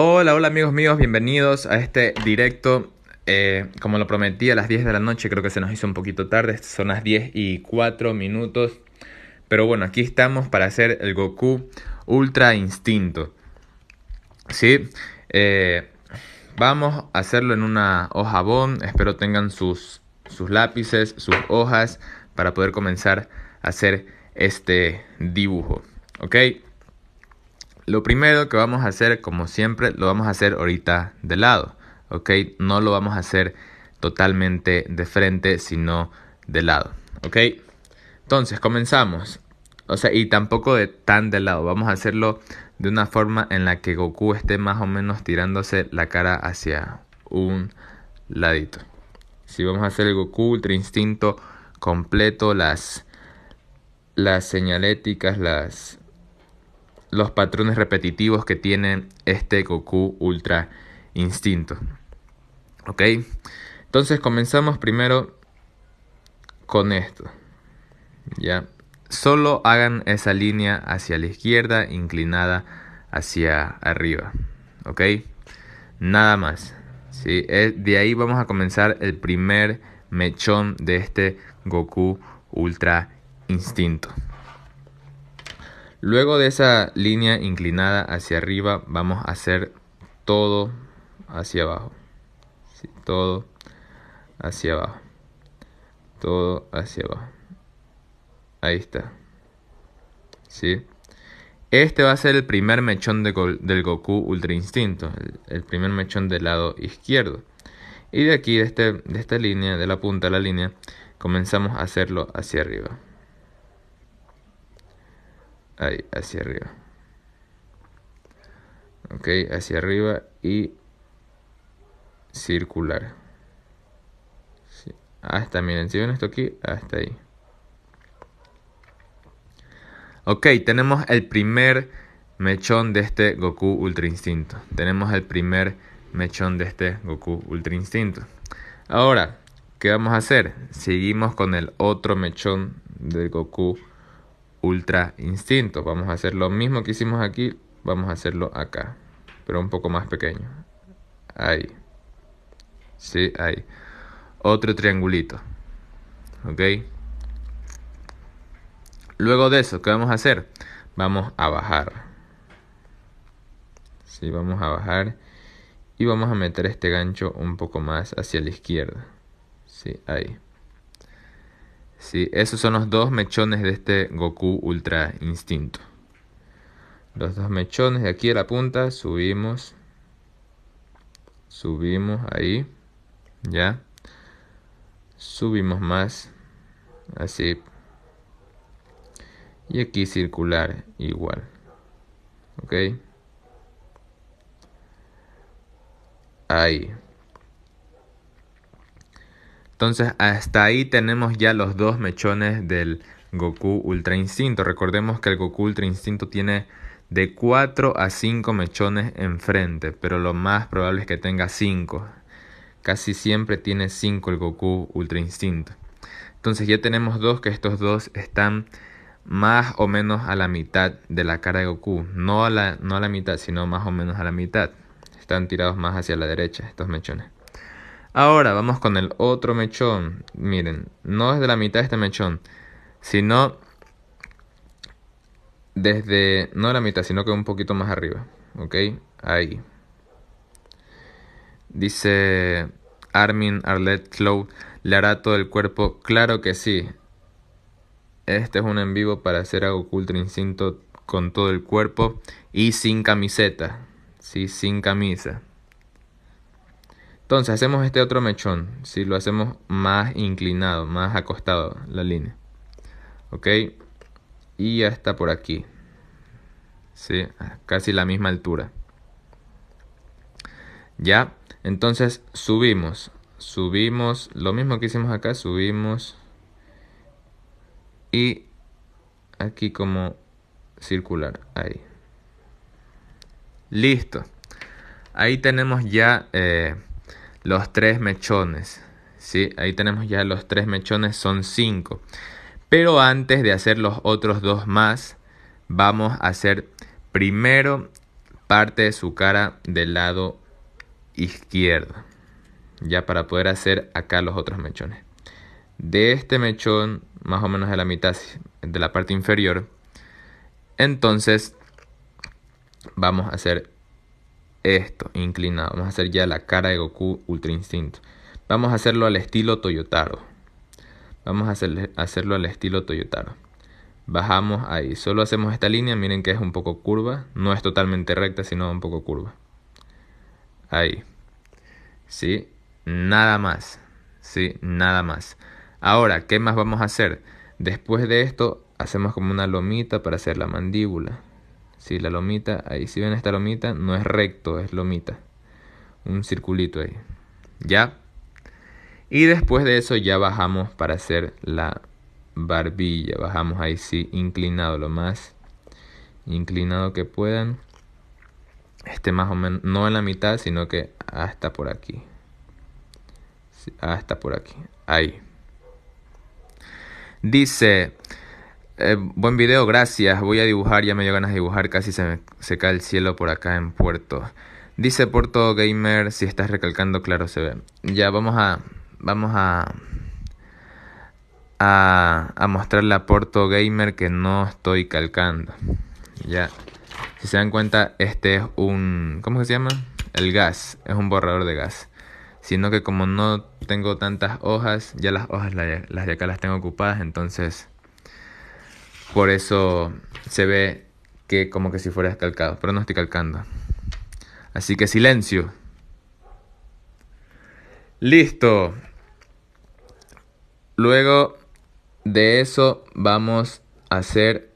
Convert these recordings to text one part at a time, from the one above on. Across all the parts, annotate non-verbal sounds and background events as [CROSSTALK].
Hola, hola amigos míos, bienvenidos a este directo. Eh, como lo prometí, a las 10 de la noche, creo que se nos hizo un poquito tarde, son las 10 y 4 minutos. Pero bueno, aquí estamos para hacer el Goku Ultra Instinto. ¿Sí? Eh, vamos a hacerlo en una hoja bond Espero tengan sus, sus lápices, sus hojas, para poder comenzar a hacer este dibujo. ¿Ok? Lo primero que vamos a hacer, como siempre, lo vamos a hacer ahorita de lado, ¿ok? No lo vamos a hacer totalmente de frente, sino de lado, ¿ok? Entonces, comenzamos. O sea, y tampoco de tan de lado. Vamos a hacerlo de una forma en la que Goku esté más o menos tirándose la cara hacia un ladito. Si vamos a hacer el Goku Ultra Instinto completo, las, las señaléticas, las, los patrones repetitivos que tiene este Goku Ultra Instinto. ¿Ok? Entonces comenzamos primero con esto. ¿Ya? Solo hagan esa línea hacia la izquierda, inclinada hacia arriba. ¿Ok? Nada más. ¿sí? Eh, de ahí vamos a comenzar el primer mechón de este Goku Ultra Instinto. Luego de esa línea inclinada hacia arriba, vamos a hacer todo hacia abajo. todo hacia abajo. Todo hacia abajo. Ahí está. ¿Sí? Este va a ser el primer mechón del Goku Ultra Instinto. El, primer mechón del lado izquierdo. Y de aquí, de, este, de esta línea, de la punta de la línea, comenzamos a hacerlo hacia arriba ahí, hacia arriba. Ok, hacia arriba y circular. Sí. Hasta, ah, miren, si ven esto aquí, hasta ah, ahí. Ok, tenemos el primer mechón de este Goku Ultra Instinto. Tenemos el primer mechón de este Goku Ultra Instinto. Ahora, ¿qué vamos a hacer? Seguimos con el otro mechón del Goku Ultra Instinto. Vamos a hacer lo mismo que hicimos aquí, vamos a hacerlo acá, pero un poco más pequeño. Ahí. Sí, ahí. Otro triangulito. ¿Ok? Luego de eso, ¿qué vamos a hacer? Vamos a bajar. Sí, vamos a bajar. Y vamos a meter este gancho un poco más hacia la izquierda. Sí, ahí. Sí, esos son los dos mechones de este Goku Ultra Instinto. Los dos mechones de aquí a la punta, subimos. Subimos ahí. Ya. Subimos más. Así. Y aquí circular igual. ¿Ok? Ahí. Entonces hasta ahí tenemos ya los dos mechones del Goku Ultra Instinto. Recordemos que el Goku Ultra Instinto tiene de 4 a 5 mechones enfrente, pero lo más probable es que tenga 5. Casi siempre tiene 5 el Goku Ultra Instinto. Entonces ya tenemos dos que estos dos están más o menos a la mitad de la cara de Goku. No a la, no a la mitad, sino más o menos a la mitad. Están tirados más hacia la derecha estos mechones. Ahora vamos con el otro mechón. Miren, no desde la mitad de este mechón, sino desde, no la mitad, sino que un poquito más arriba. ¿Ok? Ahí. Dice Armin Arlette Cloud, ¿le hará todo el cuerpo? Claro que sí. Este es un en vivo para hacer algo Ultra e Instinto con todo el cuerpo y sin camiseta. Sí, sin camisa. Entonces hacemos este otro mechón, si lo hacemos más inclinado, más acostado la línea. ¿Ok? Y ya está por aquí. ¿Sí? casi la misma altura. ¿Ya? Entonces subimos, subimos, lo mismo que hicimos acá, subimos y aquí como circular, ahí. Listo. Ahí tenemos ya... Eh, los tres mechones. ¿sí? Ahí tenemos ya los tres mechones, son cinco. Pero antes de hacer los otros dos más, vamos a hacer primero parte de su cara del lado izquierdo. Ya para poder hacer acá los otros mechones. De este mechón, más o menos de la mitad de la parte inferior. Entonces, vamos a hacer esto, inclinado. Vamos a hacer ya la cara de Goku Ultra Instinto. Vamos a hacerlo al estilo Toyotaro. Vamos a hacer, hacerlo al estilo Toyotaro. Bajamos ahí. Solo hacemos esta línea. Miren que es un poco curva. No es totalmente recta, sino un poco curva. Ahí. ¿Sí? Nada más. ¿Sí? Nada más. Ahora, ¿qué más vamos a hacer? Después de esto, hacemos como una lomita para hacer la mandíbula. Si la lomita, ahí si ven esta lomita, no es recto, es lomita. Un circulito ahí. ¿Ya? Y después de eso ya bajamos para hacer la barbilla. Bajamos ahí sí, inclinado, lo más inclinado que puedan. Este más o menos, no en la mitad, sino que hasta por aquí. hasta por aquí. Ahí. Dice, eh, buen video, gracias. Voy a dibujar, ya me dio ganas de dibujar, casi se me se cae el cielo por acá en Puerto. Dice Puerto Gamer, si estás recalcando, claro se ve. Ya vamos a vamos a a, mostrarle a Puerto Gamer que no estoy calcando. Ya. Si se dan cuenta, este es un ¿cómo se llama? El gas, es un borrador de gas. Sino que como no tengo tantas hojas, ya las hojas las de acá las tengo ocupadas, entonces por eso se ve que como que si fueras calcado, pero no estoy calcando. Así que silencio. Listo. Luego de eso vamos a hacer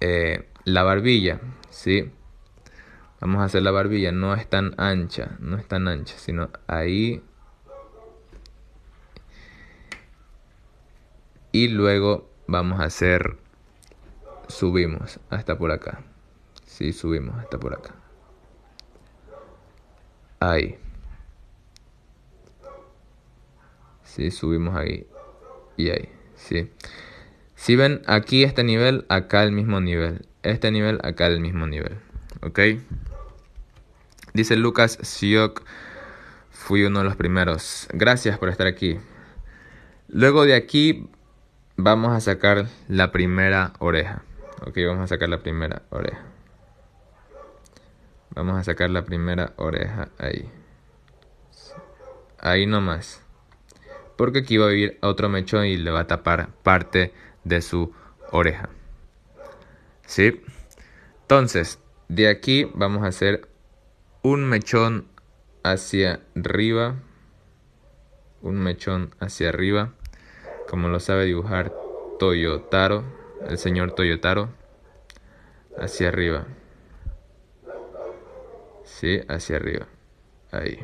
eh, la barbilla, ¿sí? Vamos a hacer la barbilla, no es tan ancha, no es tan ancha, sino ahí. Y luego vamos a hacer subimos hasta por acá. Sí, subimos hasta por acá. Ahí. Sí, subimos ahí. Y ahí. Sí. Si ven aquí este nivel, acá el mismo nivel. Este nivel, acá el mismo nivel. ¿Ok? Dice Lucas Siok. Fui uno de los primeros. Gracias por estar aquí. Luego de aquí vamos a sacar la primera oreja. Ok, vamos a sacar la primera oreja. Vamos a sacar la primera oreja ahí. Ahí nomás. Porque aquí va a vivir otro mechón y le va a tapar parte de su oreja. ¿Sí? Entonces, de aquí vamos a hacer un mechón hacia arriba. Un mechón hacia arriba. Como lo sabe dibujar Toyotaro el señor Toyotaro hacia arriba. Sí, hacia arriba. Ahí.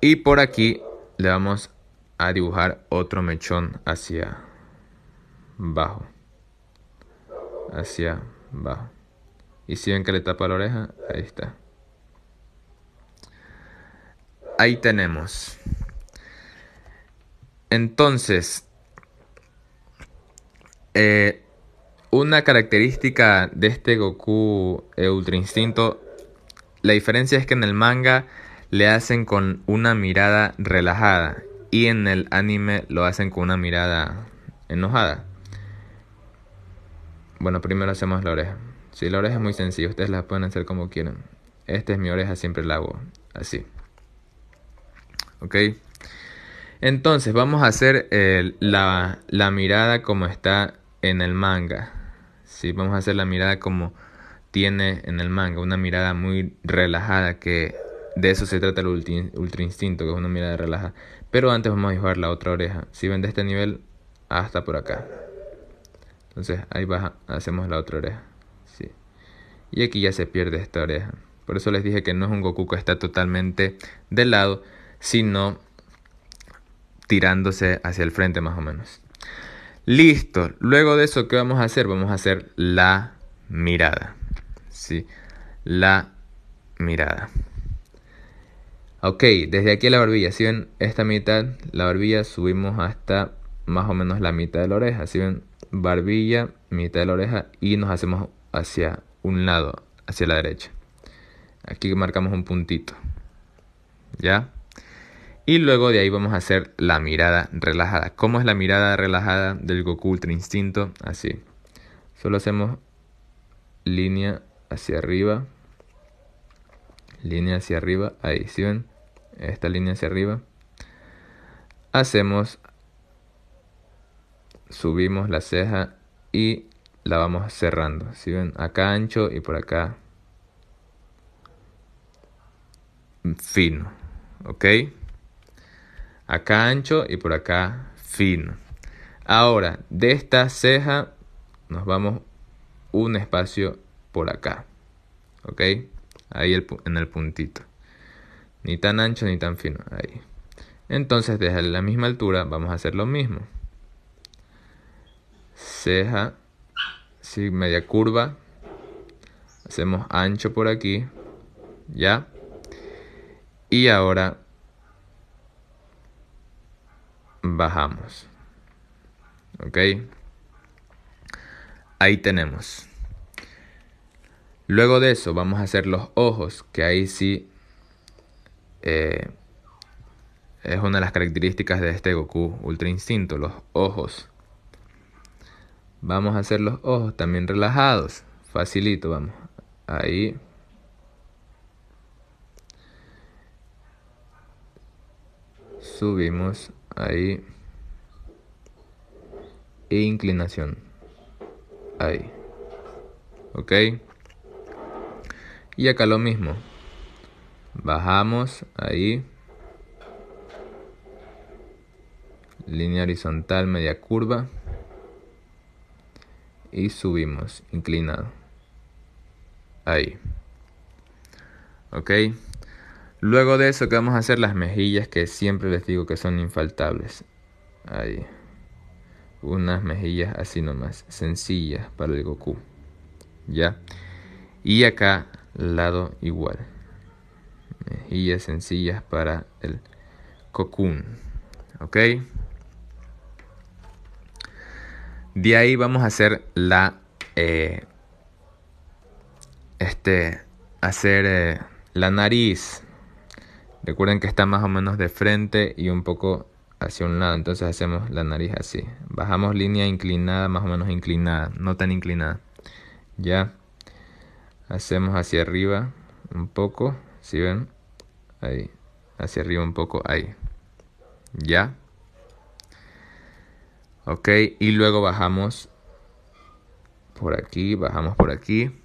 Y por aquí le vamos a dibujar otro mechón hacia bajo. Hacia abajo. Y si ven que le tapa la oreja, ahí está. Ahí tenemos. Entonces, eh, una característica de este Goku eh, Ultra Instinto, la diferencia es que en el manga le hacen con una mirada relajada y en el anime lo hacen con una mirada enojada. Bueno, primero hacemos la oreja. Si la oreja es muy sencilla, ustedes la pueden hacer como quieran. Esta es mi oreja, siempre la hago así. ¿Ok? Entonces vamos a hacer eh, la, mirada como está en el manga. ¿sí? Vamos a hacer la mirada como tiene en el manga. Una mirada muy relajada que de eso se trata el ultra instinto, que es una mirada relajada. Pero antes vamos a dibujar la otra oreja. Si ven de este nivel hasta por acá. Entonces ahí baja, hacemos la otra oreja. Y aquí ya se pierde esta oreja. Por eso les dije que no es un Goku que está totalmente de lado, sino tirándose hacia el frente más o menos. Listo. Luego de eso, ¿qué vamos a hacer? Vamos a hacer la mirada. ¿Sí? La mirada. Ok, desde aquí la barbilla. Si ven esta mitad, la barbilla, subimos hasta más o menos la mitad de la oreja. Si ven barbilla, mitad de la oreja y nos hacemos hacia un lado, hacia la derecha. Aquí marcamos un puntito. ¿Ya? Y luego de ahí vamos a hacer la mirada relajada. ¿Cómo es la mirada relajada del Goku Ultra Instinto? Así. Solo hacemos línea hacia arriba. Línea hacia arriba. Ahí, ¿sí ven? Esta línea hacia arriba. Hacemos. Subimos la ceja y la vamos cerrando. ¿Sí ven? Acá ancho y por acá fino. ¿Ok? acá ancho y por acá fino. Ahora, de esta ceja nos vamos un espacio por acá. ¿Ok? Ahí en el puntito. Ni tan ancho ni tan fino. Ahí. Entonces, desde la misma altura vamos a hacer lo mismo. Ceja, sí, media curva. Hacemos ancho por aquí. ¿Ya? Y ahora bajamos. ¿Ok? Ahí tenemos. Luego de eso vamos a hacer los ojos, que ahí sí eh, es una de las características de este Goku Ultra Instinto, los ojos. Vamos a hacer los ojos también relajados, facilito, vamos. Ahí. Subimos ahí. E inclinación, ahí. ¿Ok? Y acá lo mismo. Bajamos ahí. Línea horizontal, media curva. Y subimos, inclinado. Ahí. ¿Ok? Luego de eso que vamos a hacer las mejillas que siempre les digo que son infaltables. Ahí. Unas mejillas así nomás, sencillas para el Goku. ¿Ya? Y acá, lado igual. Mejillas sencillas para el Cocoon. ¿Ok? De ahí vamos a hacer la... Eh, este... Hacer eh, la nariz. Recuerden que está más o menos de frente y un poco hacia un lado, entonces hacemos la nariz así. Bajamos línea inclinada, más o menos inclinada, no tan inclinada. Ya hacemos hacia arriba un poco, si ven, ahí, hacia arriba un poco, ahí. Ya. Ok, y luego bajamos por aquí, bajamos por aquí.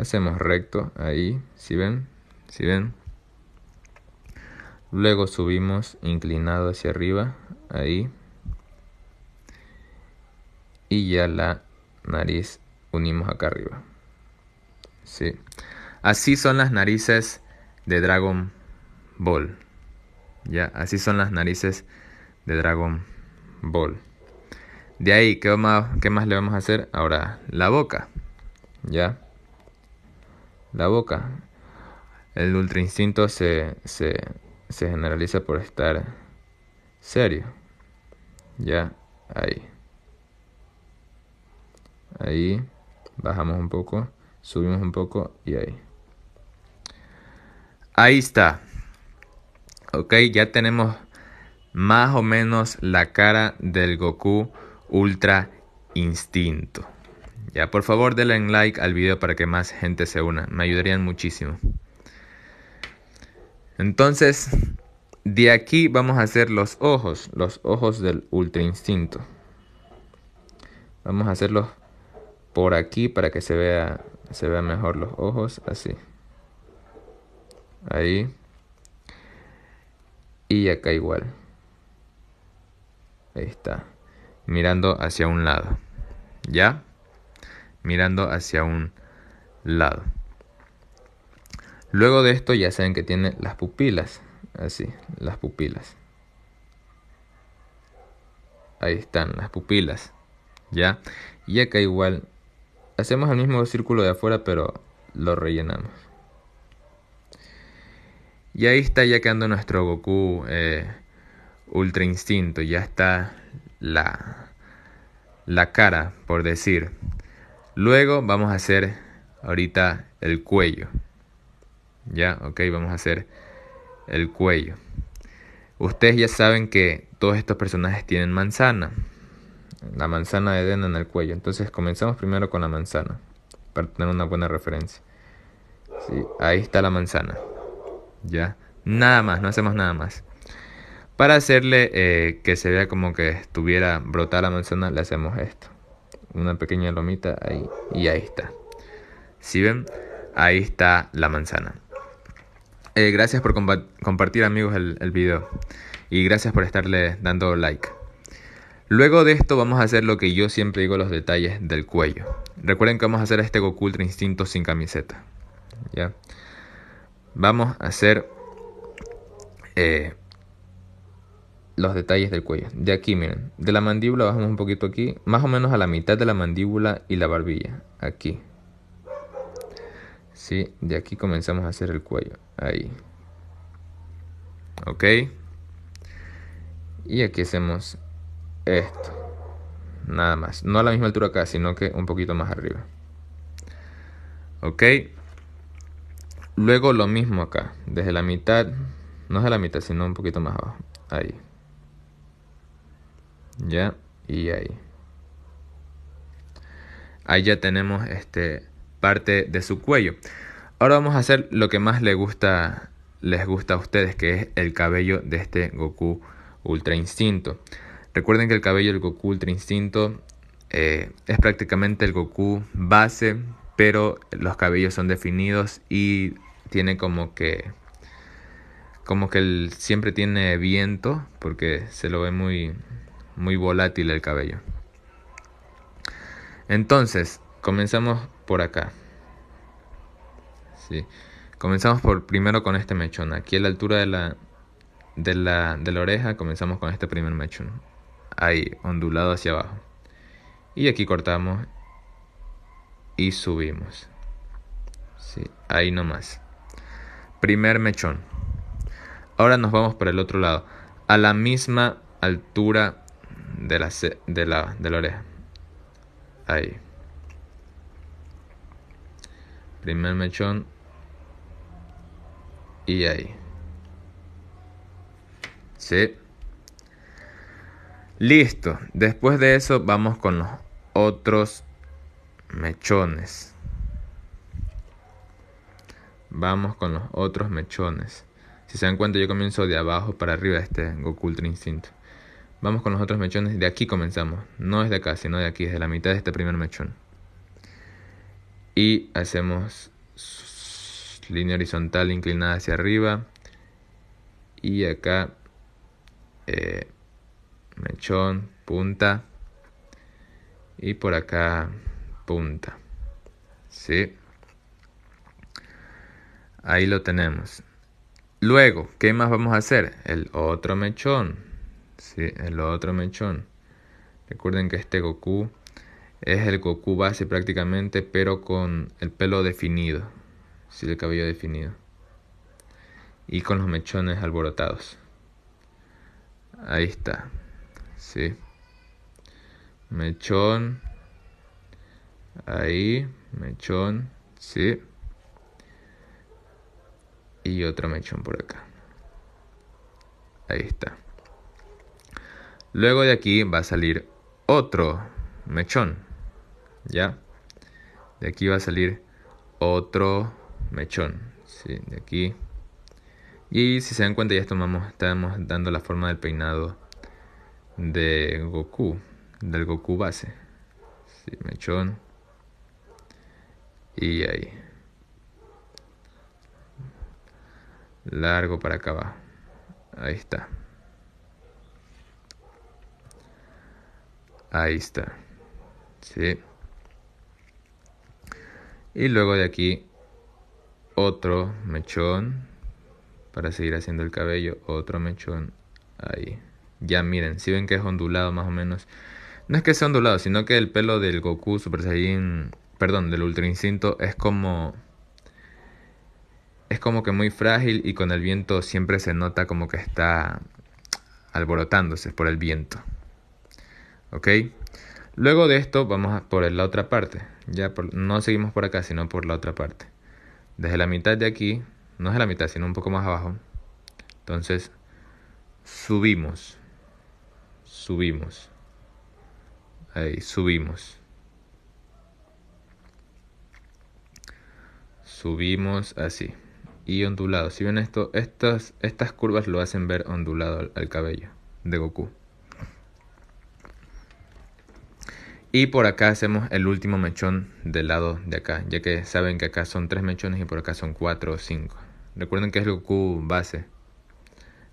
Hacemos recto ahí, si ven, si ven. Luego subimos inclinado hacia arriba, ahí. Y ya la nariz unimos acá arriba. Sí. Así son las narices de Dragon Ball. Ya, así son las narices de Dragon Ball. De ahí, ¿qué más, qué más le vamos a hacer? Ahora, la boca. Ya la boca. El ultra instinto se, se, generaliza por estar serio. Ya, ahí. Ahí, bajamos un poco, subimos un poco y ahí. Ahí está. Ok, ya tenemos más o menos la cara del Goku Ultra Instinto. Ya, por favor, denle like al video para que más gente se una. Me ayudarían muchísimo. Entonces, de aquí vamos a hacer los ojos, los ojos del ultra instinto. Vamos a hacerlos por aquí para que se vea se vean mejor los ojos, así. Ahí. Y acá igual. Ahí está. Mirando hacia un lado. ¿Ya? mirando hacia un lado. Luego de esto ya saben que tiene las pupilas, así, las pupilas. Ahí están las pupilas, ¿ya? Y acá igual hacemos el mismo círculo de afuera, pero lo rellenamos. Y ahí está ya quedando nuestro Goku eh, Ultra Instinto, ya está la, la cara, por decir. Luego vamos a hacer ahorita el cuello. Ya, ok, vamos a hacer el cuello. Ustedes ya saben que todos estos personajes tienen manzana. La manzana de Eden en el cuello. Entonces comenzamos primero con la manzana. Para tener una buena referencia. ahí está la manzana. Ya. Nada más, no hacemos nada más. Para hacerle eh, que se vea como que estuviera brotada la manzana, le hacemos esto una pequeña lomita ahí y ahí está. Si ¿Sí ven, ahí está la manzana. Eh, gracias por compartir amigos el, video y gracias por estarle dando like. Luego de esto vamos a hacer lo que yo siempre digo los detalles del cuello. Recuerden que vamos a hacer este Goku Instinto sin camiseta. ¿ya? Vamos a hacer eh, los detalles del cuello. De aquí, miren, de la mandíbula bajamos un poquito aquí, más o menos a la mitad de la mandíbula y la barbilla, aquí. Sí, de aquí comenzamos a hacer el cuello, ahí. Ok. Y aquí hacemos esto. Nada más. No a la misma altura acá, sino que un poquito más arriba. Ok. Luego lo mismo acá. Desde la mitad. No es de la mitad, sino un poquito más abajo. Ahí ya y ahí ahí ya tenemos este parte de su cuello ahora vamos a hacer lo que más le gusta les gusta a ustedes que es el cabello de este Goku Ultra Instinto recuerden que el cabello del Goku Ultra Instinto eh, es prácticamente el Goku base pero los cabellos son definidos y tiene como que como que él siempre tiene viento porque se lo ve muy muy volátil el cabello. Entonces, comenzamos por acá. Sí. Comenzamos por primero con este mechón. Aquí a la altura de la, de la, oreja comenzamos con este primer mechón. Ahí, ondulado hacia abajo. Y aquí cortamos y subimos. Sí, ahí nomás. Primer mechón. Ahora nos vamos para el otro lado. A la misma altura de la, de la, de oreja. Ahí. Primer mechón. Y ahí. Sí. Listo. Después de eso vamos con los otros mechones. Vamos con los otros mechones. Si se dan cuenta yo comienzo de abajo para arriba este Goku Ultra Instinto. Vamos con los otros mechones, de aquí comenzamos, no es de acá, sino de aquí, desde la mitad de este primer mechón. Y hacemos línea horizontal inclinada hacia arriba. Y acá, eh, mechón, punta. Y por acá, punta. ¿Sí? Ahí lo tenemos. Luego, ¿qué más vamos a hacer? El otro mechón Sí, en otro mechón. Recuerden que este Goku es el Goku base prácticamente, pero con el pelo definido. Sí, el cabello definido. Y con los mechones alborotados. Ahí está. Sí. Mechón. Ahí. Mechón. Sí. Y otro mechón por acá. Ahí está. Luego de aquí va a salir otro mechón. ¿Ya? De aquí va a salir otro mechón. Sí, de aquí. Y si se dan cuenta ya estamos dando la forma del peinado de Goku. Del Goku base. Sí, mechón. Y ahí. Largo para acá abajo. Ahí está. Ahí está. Sí. Y luego de aquí otro mechón para seguir haciendo el cabello, otro mechón ahí. Ya miren, si ven que es ondulado más o menos. No es que sea ondulado, sino que el pelo del Goku Super Saiyan, perdón, del Ultra Instinto es como es como que muy frágil y con el viento siempre se nota como que está alborotándose por el viento. ¿Ok? Luego de esto vamos a por la otra parte. Ya no seguimos por acá, sino por la otra parte. Desde la mitad de aquí, no es la mitad, sino un poco más abajo. Entonces, subimos. Subimos. Ahí, subimos. Subimos así. Y ondulado. Si ven esto, estas, estas curvas lo hacen ver ondulado al cabello de Goku. Y por acá hacemos el último mechón del lado de acá, ya que saben que acá son tres mechones y por acá son cuatro o cinco. Recuerden que es Goku base.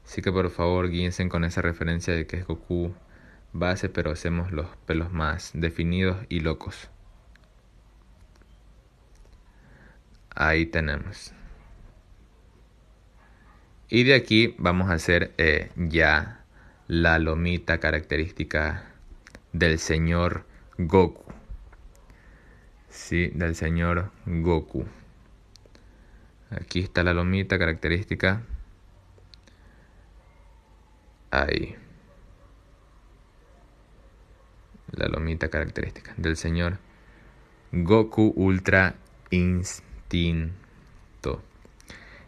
Así que por favor guíense con esa referencia de que es Goku base, pero hacemos los pelos más definidos y locos. Ahí tenemos. Y de aquí vamos a hacer eh, ya la lomita característica del señor Goku. Sí, del señor Goku. Aquí está la lomita característica. Ahí. La lomita característica del señor Goku Ultra Instinto.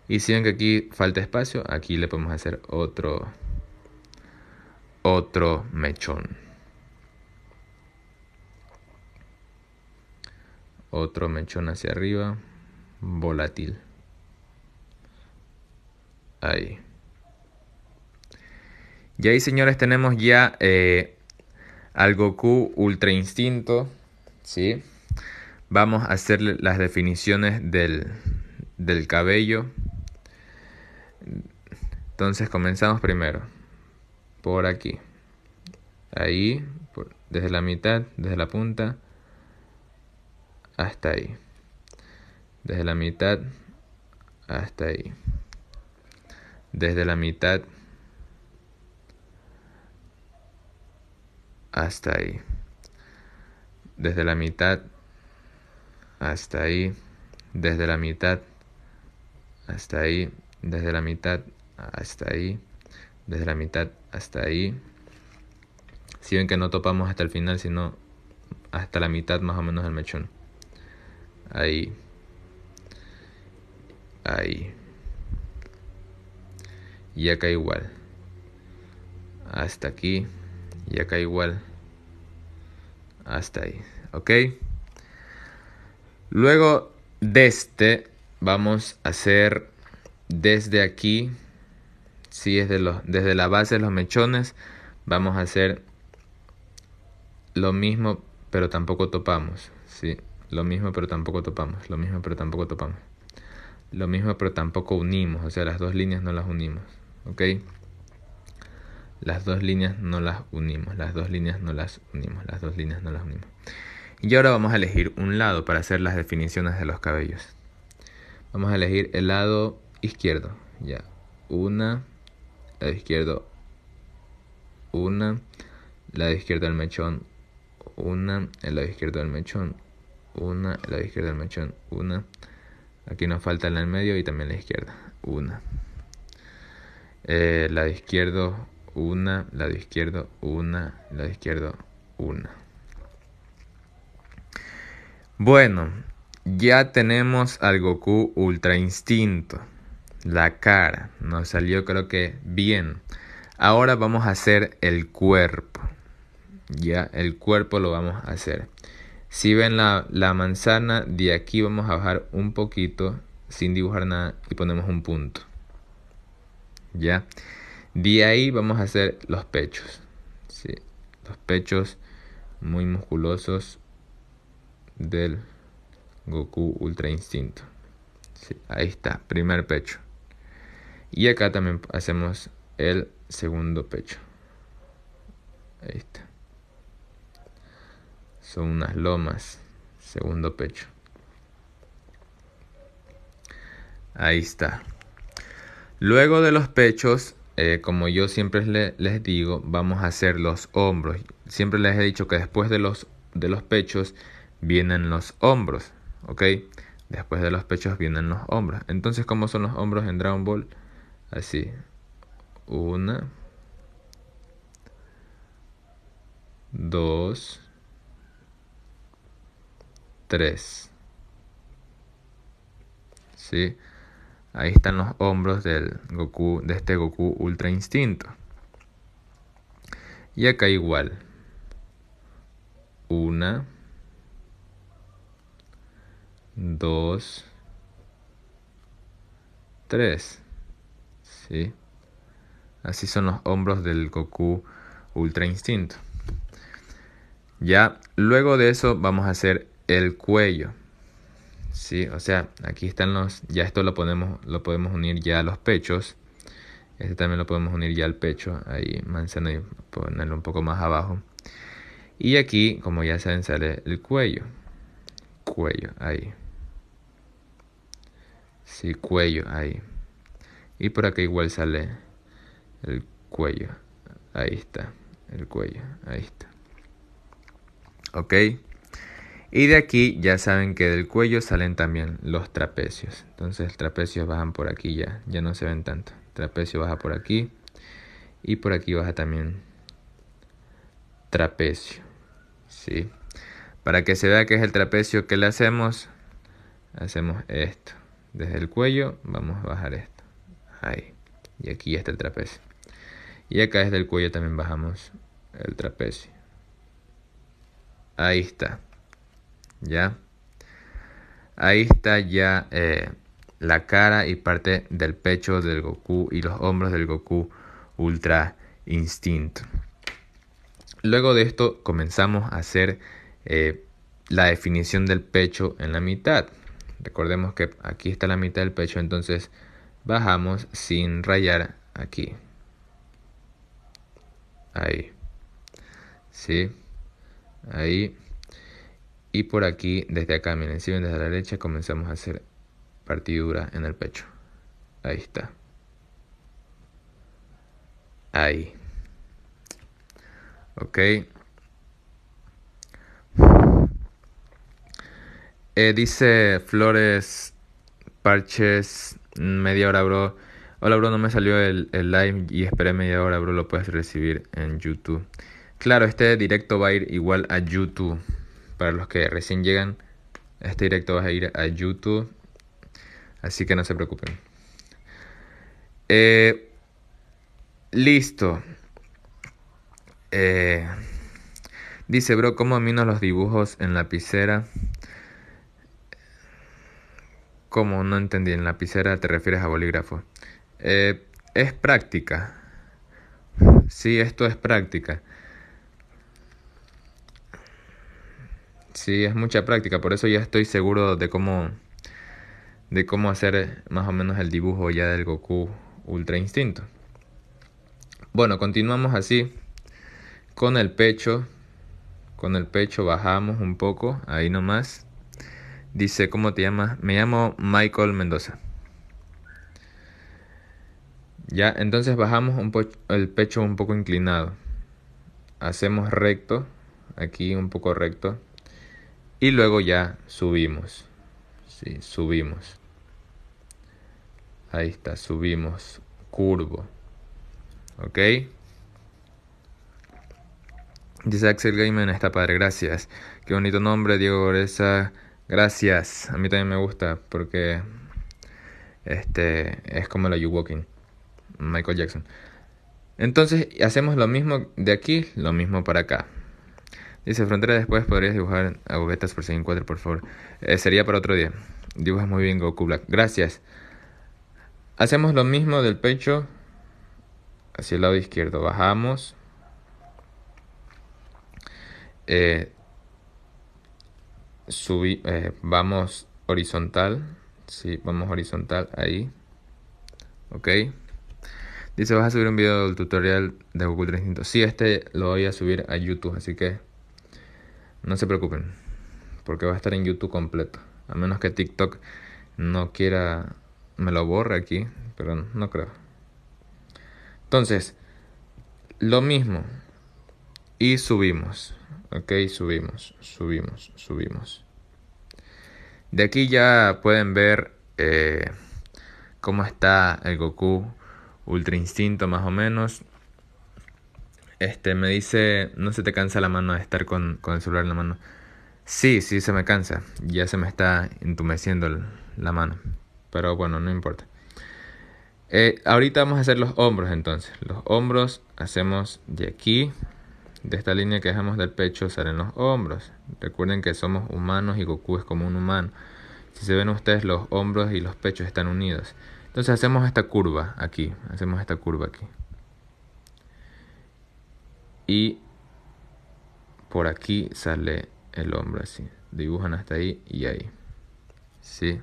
Y si ven que aquí falta espacio, aquí le podemos hacer otro otro mechón. otro mechón hacia arriba, volátil. Ahí. Y ahí, señores, tenemos ya algo eh, al Goku Ultra Instinto. ¿sí? Vamos a hacerle las definiciones del, del cabello. Entonces comenzamos primero. Por aquí. Ahí, desde la mitad, desde la punta hasta ahí. Desde la mitad hasta ahí. Desde la mitad hasta ahí. Desde la mitad hasta ahí. Desde la mitad hasta ahí. Desde la mitad hasta ahí. Desde la mitad hasta ahí. Si ven que no topamos hasta el final, sino hasta la mitad más o menos del mechón. Ahí. Ahí. Y acá igual. Hasta aquí. Y acá igual. Hasta ahí. ¿Ok? Luego de este vamos a hacer desde aquí. Si es desde, los, desde la base de los mechones vamos a hacer lo mismo pero tampoco topamos. ¿sí? Lo mismo pero tampoco topamos. Lo mismo pero tampoco topamos. Lo mismo pero tampoco unimos. O sea, las dos líneas no las unimos. ¿Ok? Las dos líneas no las unimos. Las dos líneas no las unimos. Las dos líneas no las unimos. Y ahora vamos a elegir un lado para hacer las definiciones de los cabellos. Vamos a elegir el lado izquierdo. Ya. Una. Lado izquierdo. Una. Lado izquierdo del mechón. Una. El lado izquierdo del mechón una, la izquierda del machón... una. Aquí nos falta la del medio y también la izquierda, una. Eh, la de izquierdo, una, la izquierdo, una, la izquierdo, una. Bueno, ya tenemos al Goku Ultra Instinto. La cara nos salió creo que bien. Ahora vamos a hacer el cuerpo. Ya el cuerpo lo vamos a hacer. Si ven la, manzana, de aquí vamos a bajar un poquito sin dibujar nada y ponemos un punto. ¿Ya? De ahí vamos a hacer los pechos. ¿sí? Los pechos muy musculosos del Goku Ultra Instinto. ahí está, primer pecho. Y acá también hacemos el segundo pecho. Ahí está son unas lomas, segundo pecho. Ahí está. Luego de los pechos, eh, como yo siempre les digo, vamos a hacer los hombros. Siempre les he dicho que después de los, de los pechos vienen los hombros, ¿ok? Después de los pechos vienen los hombros. Entonces, ¿cómo son los hombros en Dragon Ball? Así. Una. Dos. 3. ¿Sí? Ahí están los hombros del Goku, de este Goku Ultra Instinto. Y acá igual. Una. Dos. Tres. ¿Sí? Así son los hombros del Goku Ultra Instinto. Ya luego de eso vamos a hacer el cuello. Sí, o sea, aquí están los ya esto lo ponemos lo podemos unir ya a los pechos. Este también lo podemos unir ya al pecho, ahí manzana y ponerlo un poco más abajo. Y aquí, como ya saben, sale el cuello. Cuello, ahí. Sí, cuello, ahí. Y por acá igual sale el cuello. Ahí está, el cuello, ahí está. ¿Ok? Y de aquí ya saben que del cuello salen también los trapecios. Entonces trapecios bajan por aquí ya, ya no se ven tanto. Trapecio baja por aquí y por aquí baja también trapecio. ¿sí? Para que se vea que es el trapecio que le hacemos, hacemos esto. Desde el cuello vamos a bajar esto. Ahí. Y aquí está el trapecio. Y acá desde el cuello también bajamos el trapecio. Ahí está. ¿ya? Ahí está ya eh, la cara y parte del pecho del Goku y los hombros del Goku Ultra Instinto. Luego de esto comenzamos a hacer eh, la definición del pecho en la mitad. Recordemos que aquí está la mitad del pecho, entonces bajamos sin rayar aquí. Ahí. ¿Sí? Ahí. Y por aquí, desde acá, miren, si ven desde la derecha, comenzamos a hacer partidura en el pecho. Ahí está. Ahí. Ok. Eh, dice Flores Parches, media hora, bro. Hola, bro, no me salió el, el live y esperé media hora, bro. Lo puedes recibir en YouTube. Claro, este directo va a ir igual a YouTube. Para los que recién llegan, este directo vas a ir a YouTube. Así que no se preocupen. Eh, listo. Eh, dice, bro, ¿cómo amino los dibujos en lapicera? ¿Cómo? No entendí. ¿En lapicera te refieres a bolígrafo? Eh, es práctica. Sí, esto es práctica. Sí, es mucha práctica, por eso ya estoy seguro de cómo de cómo hacer más o menos el dibujo ya del Goku Ultra Instinto. Bueno, continuamos así con el pecho, con el pecho bajamos un poco, ahí nomás. Dice, ¿cómo te llamas? Me llamo Michael Mendoza. Ya, entonces bajamos un el pecho un poco inclinado. Hacemos recto, aquí un poco recto y luego ya subimos. Sí, subimos. Ahí está, subimos. Curvo. ¿Ok? Dice Axel Gaiman, está padre, gracias. Qué bonito nombre, Diego Goresa. Gracias. A mí también me gusta porque este es como la You Walking. Michael Jackson. Entonces hacemos lo mismo de aquí, lo mismo para acá. Dice, frontera después podrías dibujar a por 6 4, por favor. Eh, sería para otro día. Dibujas muy bien Goku Black. Gracias. Hacemos lo mismo del pecho hacia el lado izquierdo. Bajamos. Eh, eh, vamos horizontal. Sí, vamos horizontal ahí. Ok. Dice, vas a subir un video del tutorial de Goku 300. Sí, este lo voy a subir a YouTube, así que... No se preocupen, porque va a estar en YouTube completo. A menos que TikTok no quiera, me lo borre aquí, pero no creo. Entonces, lo mismo. Y subimos. Ok, subimos, subimos, subimos. De aquí ya pueden ver eh, cómo está el Goku Ultra Instinto más o menos este, me dice, ¿no se te cansa la mano de estar con, con, el celular en la mano? Sí, sí se me cansa, ya se me está entumeciendo la mano, pero bueno, no importa. Eh, ahorita vamos a hacer los hombros entonces, los hombros hacemos de aquí, de esta línea que dejamos del pecho salen los hombros. Recuerden que somos humanos y Goku es como un humano. Si se ven ustedes, los hombros y los pechos están unidos. Entonces hacemos esta curva aquí, hacemos esta curva aquí y por aquí sale el hombro así. Dibujan hasta ahí y ahí. ¿Sí?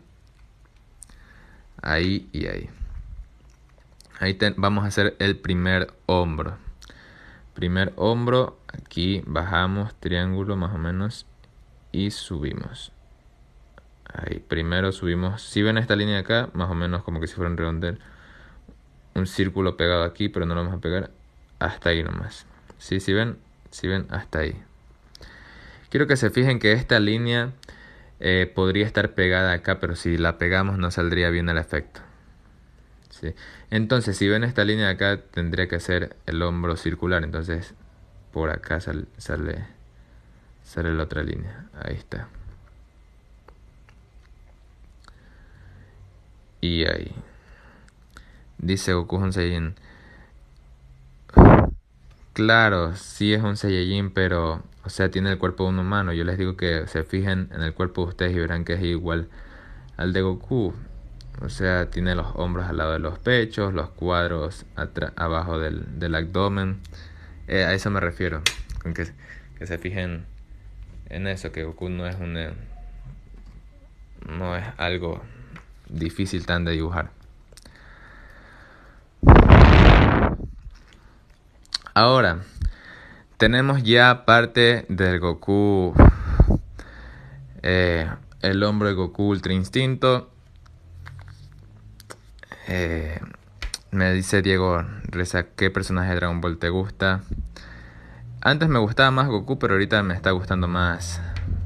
Ahí y ahí. Ahí vamos a hacer el primer hombro. Primer hombro, aquí bajamos triángulo más o menos y subimos. Ahí, primero subimos. Si ven esta línea acá, más o menos como que si fuera un redondel. Un círculo pegado aquí, pero no lo vamos a pegar. Hasta ahí nomás. Sí, si ven, si ven hasta ahí. Quiero que se fijen que esta línea eh, podría estar pegada acá, pero si la pegamos no saldría bien el efecto. Entonces, si ven esta línea de acá, tendría que ser el hombro circular. Entonces, por acá sale, sale la otra línea. Ahí está. Y ahí. Dice Goku Claro, sí es un Saiyajin, pero, o sea, tiene el cuerpo de un humano. Yo les digo que se fijen en el cuerpo de ustedes y verán que es igual al de Goku. O sea, tiene los hombros al lado de los pechos, los cuadros abajo del, abdomen. Eh, a eso me refiero, que, que, se fijen en eso, que Goku no es un... Eh, no es algo difícil tan de dibujar. Ahora, tenemos ya parte del Goku, el eh, el hombre Goku Ultra Instinto. Eh, me dice Diego Reza, ¿qué personaje de Dragon Ball te gusta? Antes me gustaba más Goku, pero ahorita me está gustando más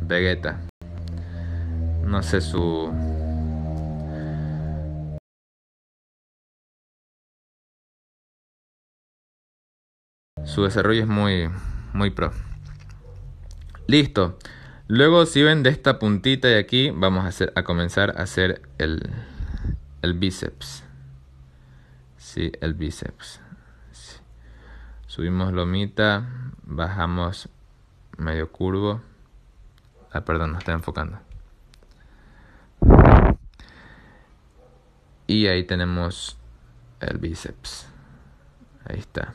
Vegeta. No sé su su desarrollo es muy, muy pro. Listo. Luego si ven de esta puntita de aquí, vamos a, hacer, a comenzar a hacer el, el bíceps. Sí, el bíceps. Subimos lomita, bajamos medio curvo. Ah, perdón, no está enfocando. Y ahí tenemos el bíceps. Ahí está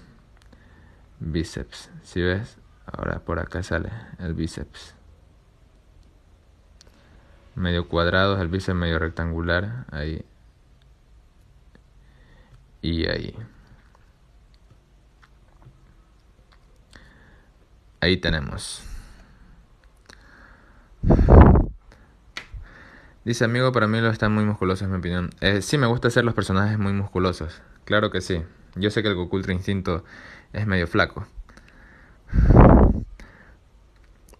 bíceps. Si ves, ahora por acá sale el bíceps. Medio cuadrado el bíceps, medio rectangular. Ahí. Y ahí. Ahí tenemos. Dice amigo, para mí lo están muy musculosos, en mi opinión. Eh, sí, me gusta hacer los personajes muy musculosos. Claro que sí. Yo sé que el Goku Instinto es medio flaco.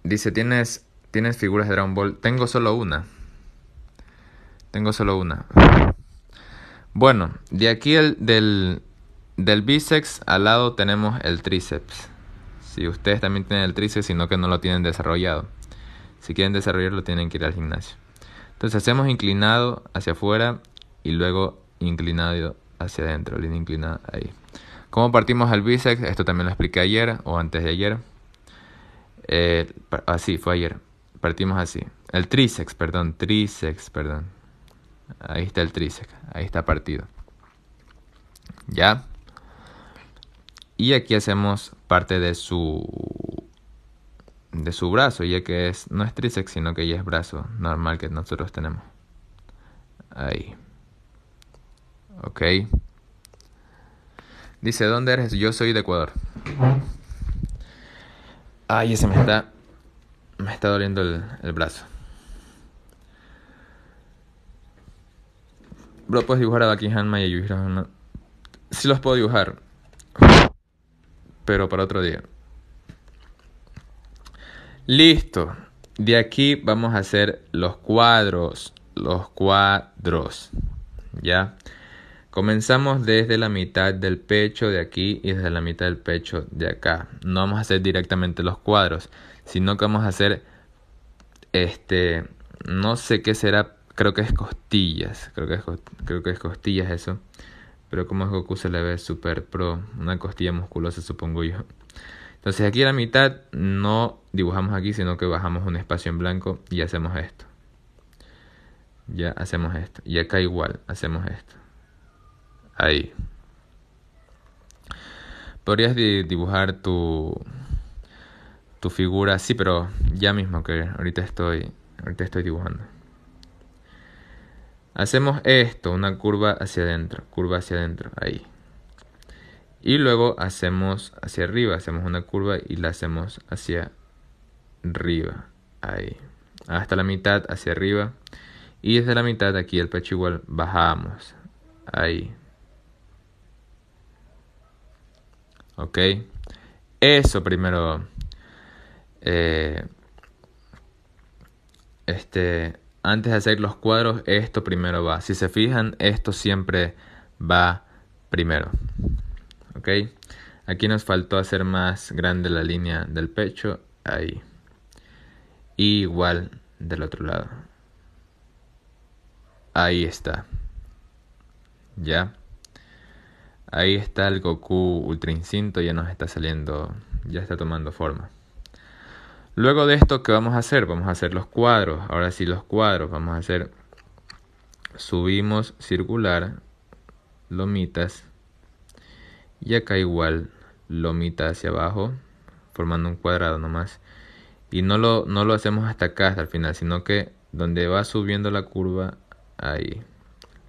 Dice, ¿tienes, ¿tienes figuras de Dragon Ball? Tengo solo una. Tengo solo una. Bueno, de aquí el, del, del bíceps al lado tenemos el tríceps. Si ustedes también tienen el tríceps, sino que no lo tienen desarrollado. Si quieren desarrollarlo, tienen que ir al gimnasio. Entonces hacemos inclinado hacia afuera y luego inclinado hacia adentro, línea inclinada ahí. ¿Cómo partimos el bíceps? Esto también lo expliqué ayer o antes de ayer. Eh, así, fue ayer. Partimos así. El tríceps, perdón. Tríceps, perdón. Ahí está el tríceps. Ahí está partido. ¿Ya? Y aquí hacemos parte de su de su brazo, ya que es no es tríceps, sino que ya es brazo normal que nosotros tenemos. Ahí. Ok. Dice, ¿dónde eres? Yo soy de Ecuador. Ay, ese me está... Me está doliendo el, brazo. Bro, ¿puedes dibujar a Hanma y a Hanma? Sí los puedo dibujar. Pero para otro día. Listo. De aquí vamos a hacer los cuadros. Los cuadros. ¿Ya? Comenzamos desde la mitad del pecho de aquí y desde la mitad del pecho de acá. No vamos a hacer directamente los cuadros, sino que vamos a hacer este, no sé qué será, creo que es costillas, creo que es, creo que es costillas eso. Pero como es Goku se le ve súper pro, una costilla musculosa supongo yo. Entonces aquí a la mitad no dibujamos aquí, sino que bajamos un espacio en blanco y hacemos esto. Ya hacemos esto. Y acá igual hacemos esto ahí. Podrías dibujar tu, tu figura, sí, pero ya mismo que ahorita estoy, ahorita estoy dibujando. Hacemos esto, una curva hacia adentro, curva hacia adentro, ahí. Y luego hacemos hacia arriba, hacemos una curva y la hacemos hacia arriba, ahí. Hasta la mitad hacia arriba. Y desde la mitad aquí el pecho igual bajamos, ahí. ¿ok? Eso primero. Eh, este, antes de hacer los cuadros, esto primero va. Si se fijan, esto siempre va primero. ¿Ok? Aquí nos faltó hacer más grande la línea del pecho. Ahí. igual del otro lado. Ahí está. ¿Ya? Ahí está el Goku Ultra Instinto, ya nos está saliendo, ya está tomando forma. Luego de esto, ¿qué vamos a hacer? Vamos a hacer los cuadros. Ahora sí, los cuadros. Vamos a hacer. Subimos circular, lomitas. Y acá igual, lomita hacia abajo, formando un cuadrado nomás. Y no lo, no lo hacemos hasta acá, hasta el final, sino que donde va subiendo la curva, ahí,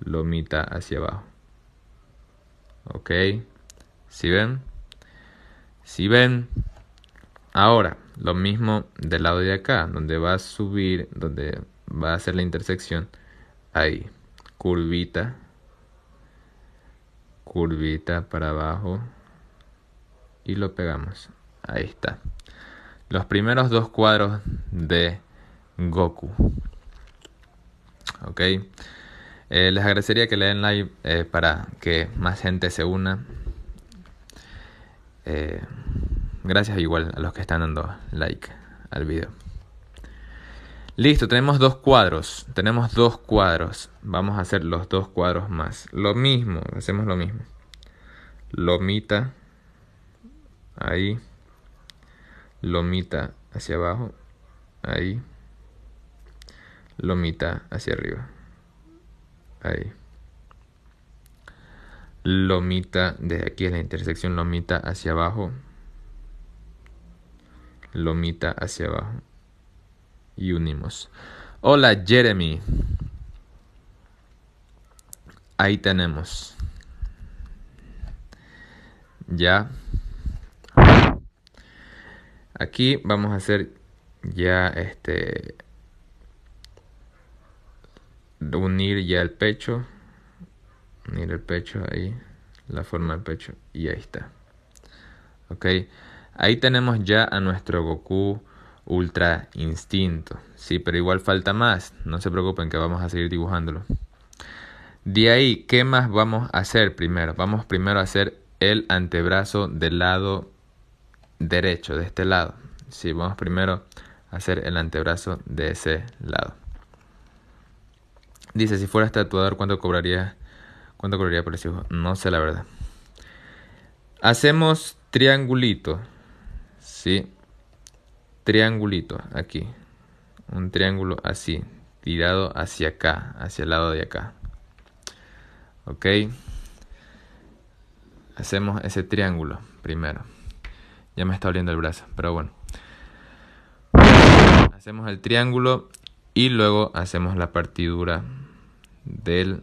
lomita hacia abajo. ¿Ok? si ven? si ven? Ahora, lo mismo del lado de acá, donde va a subir, donde va a ser la intersección. Ahí, curvita. Curvita para abajo. Y lo pegamos. Ahí está. Los primeros dos cuadros de Goku. ¿Ok? Eh, les agradecería que le den like eh, para que más gente se una. Eh, gracias igual a los que están dando like al video. Listo, tenemos dos cuadros. Tenemos dos cuadros. Vamos a hacer los dos cuadros más. Lo mismo, hacemos lo mismo. Lomita. Ahí. Lomita hacia abajo. Ahí. Lomita hacia arriba. Lomita, desde aquí a la intersección Lomita hacia abajo. Lomita hacia abajo. Y unimos. Hola Jeremy. Ahí tenemos. Ya. Aquí vamos a hacer ya este unir ya el pecho, unir el pecho ahí, la forma del pecho y ahí está. Ok, ahí tenemos ya a nuestro Goku Ultra Instinto. Sí, pero igual falta más, no se preocupen que vamos a seguir dibujándolo. De ahí, ¿qué más vamos a hacer primero? Vamos primero a hacer el antebrazo del lado derecho, de este lado. Sí, vamos primero a hacer el antebrazo de ese lado. Dice, si fueras tatuador, ¿cuánto cobraría? ¿Cuánto cobraría por ese No sé la verdad. Hacemos triangulito. Sí. Triangulito aquí. Un triángulo así. Tirado hacia acá. Hacia el lado de acá. Ok. Hacemos ese triángulo primero. Ya me está oliendo el brazo, pero bueno. Hacemos el triángulo y luego hacemos la partidura del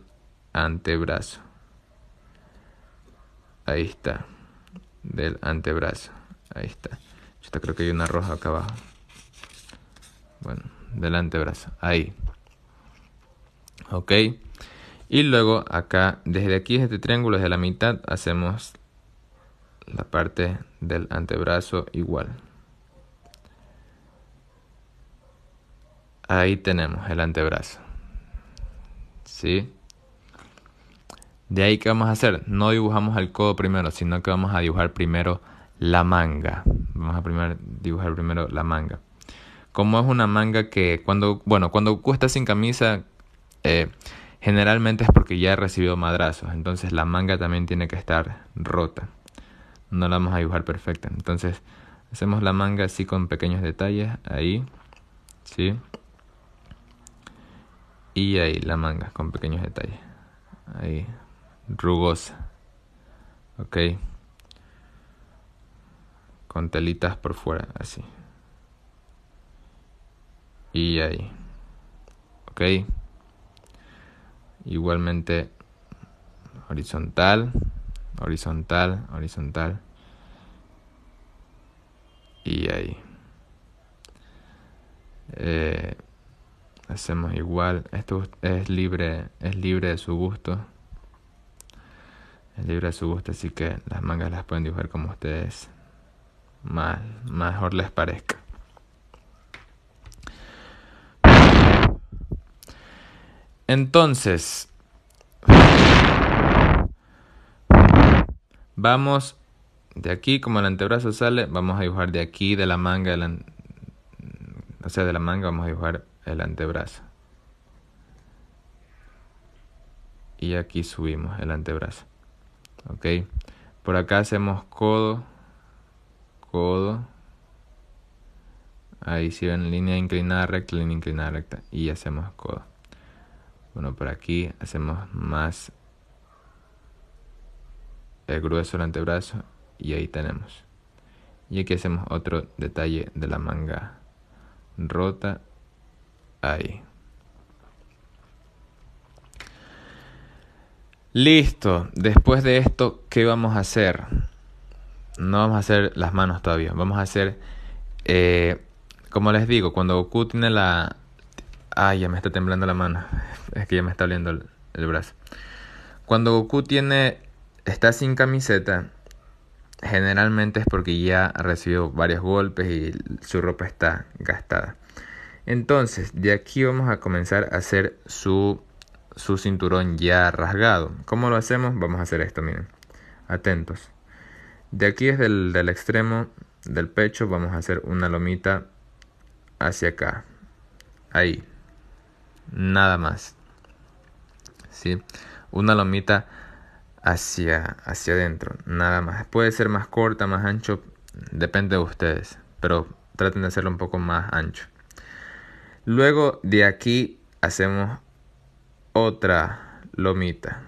antebrazo. Ahí está. Del antebrazo. Ahí está. Yo creo que hay una roja acá abajo. Bueno, del antebrazo. Ahí. Ok. Y luego acá, desde aquí, este triángulo, desde la mitad, hacemos la parte del antebrazo igual. Ahí tenemos el antebrazo. ¿sí? De ahí, ¿qué vamos a hacer? No dibujamos el codo primero, sino que vamos a dibujar primero la manga. Vamos a primero dibujar primero la manga. Como es una manga que cuando, bueno, cuando cuesta sin camisa, eh, generalmente es porque ya ha recibido madrazos. Entonces la manga también tiene que estar rota. No la vamos a dibujar perfecta. Entonces hacemos la manga así con pequeños detalles ahí. ¿Sí? Y ahí la manga con pequeños detalles. Ahí, rugosa. Ok. Con telitas por fuera, así. Y ahí. Ok. Igualmente horizontal, horizontal, horizontal. Y ahí hacemos igual. Esto es libre, es libre de su gusto. Es libre de su gusto, así que las mangas las pueden dibujar como ustedes más, mejor les parezca. Entonces, vamos de aquí, como el antebrazo sale, vamos a dibujar de aquí, de la manga, o sea, de la manga, vamos a dibujar el antebrazo. Y aquí subimos el antebrazo. ¿Ok? Por acá hacemos codo, codo. Ahí si ven línea inclinada recta, línea inclinada recta. Y hacemos codo. Bueno, por aquí hacemos más el grueso del antebrazo y ahí tenemos. Y aquí hacemos otro detalle de la manga rota Ahí. Listo. Después de esto, ¿qué vamos a hacer? No vamos a hacer las manos todavía. Vamos a hacer... Eh, como les digo, cuando Goku tiene la... Ay, ya me está temblando la mano. [LAUGHS] Es que ya me está oliendo el, brazo. Cuando Goku tiene... Está sin camiseta generalmente es porque ya ha recibido varios golpes y su ropa está gastada. Entonces, de aquí vamos a comenzar a hacer su, su cinturón ya rasgado. ¿Cómo lo hacemos? Vamos a hacer esto, miren. Atentos. De aquí es el del extremo del pecho vamos a hacer una lomita hacia acá. Ahí. Nada más. ¿Sí? Una lomita hacia, hacia adentro. Nada más. Puede ser más corta, más ancho. Depende de ustedes. Pero traten de hacerlo un poco más ancho. Luego de aquí hacemos otra lomita.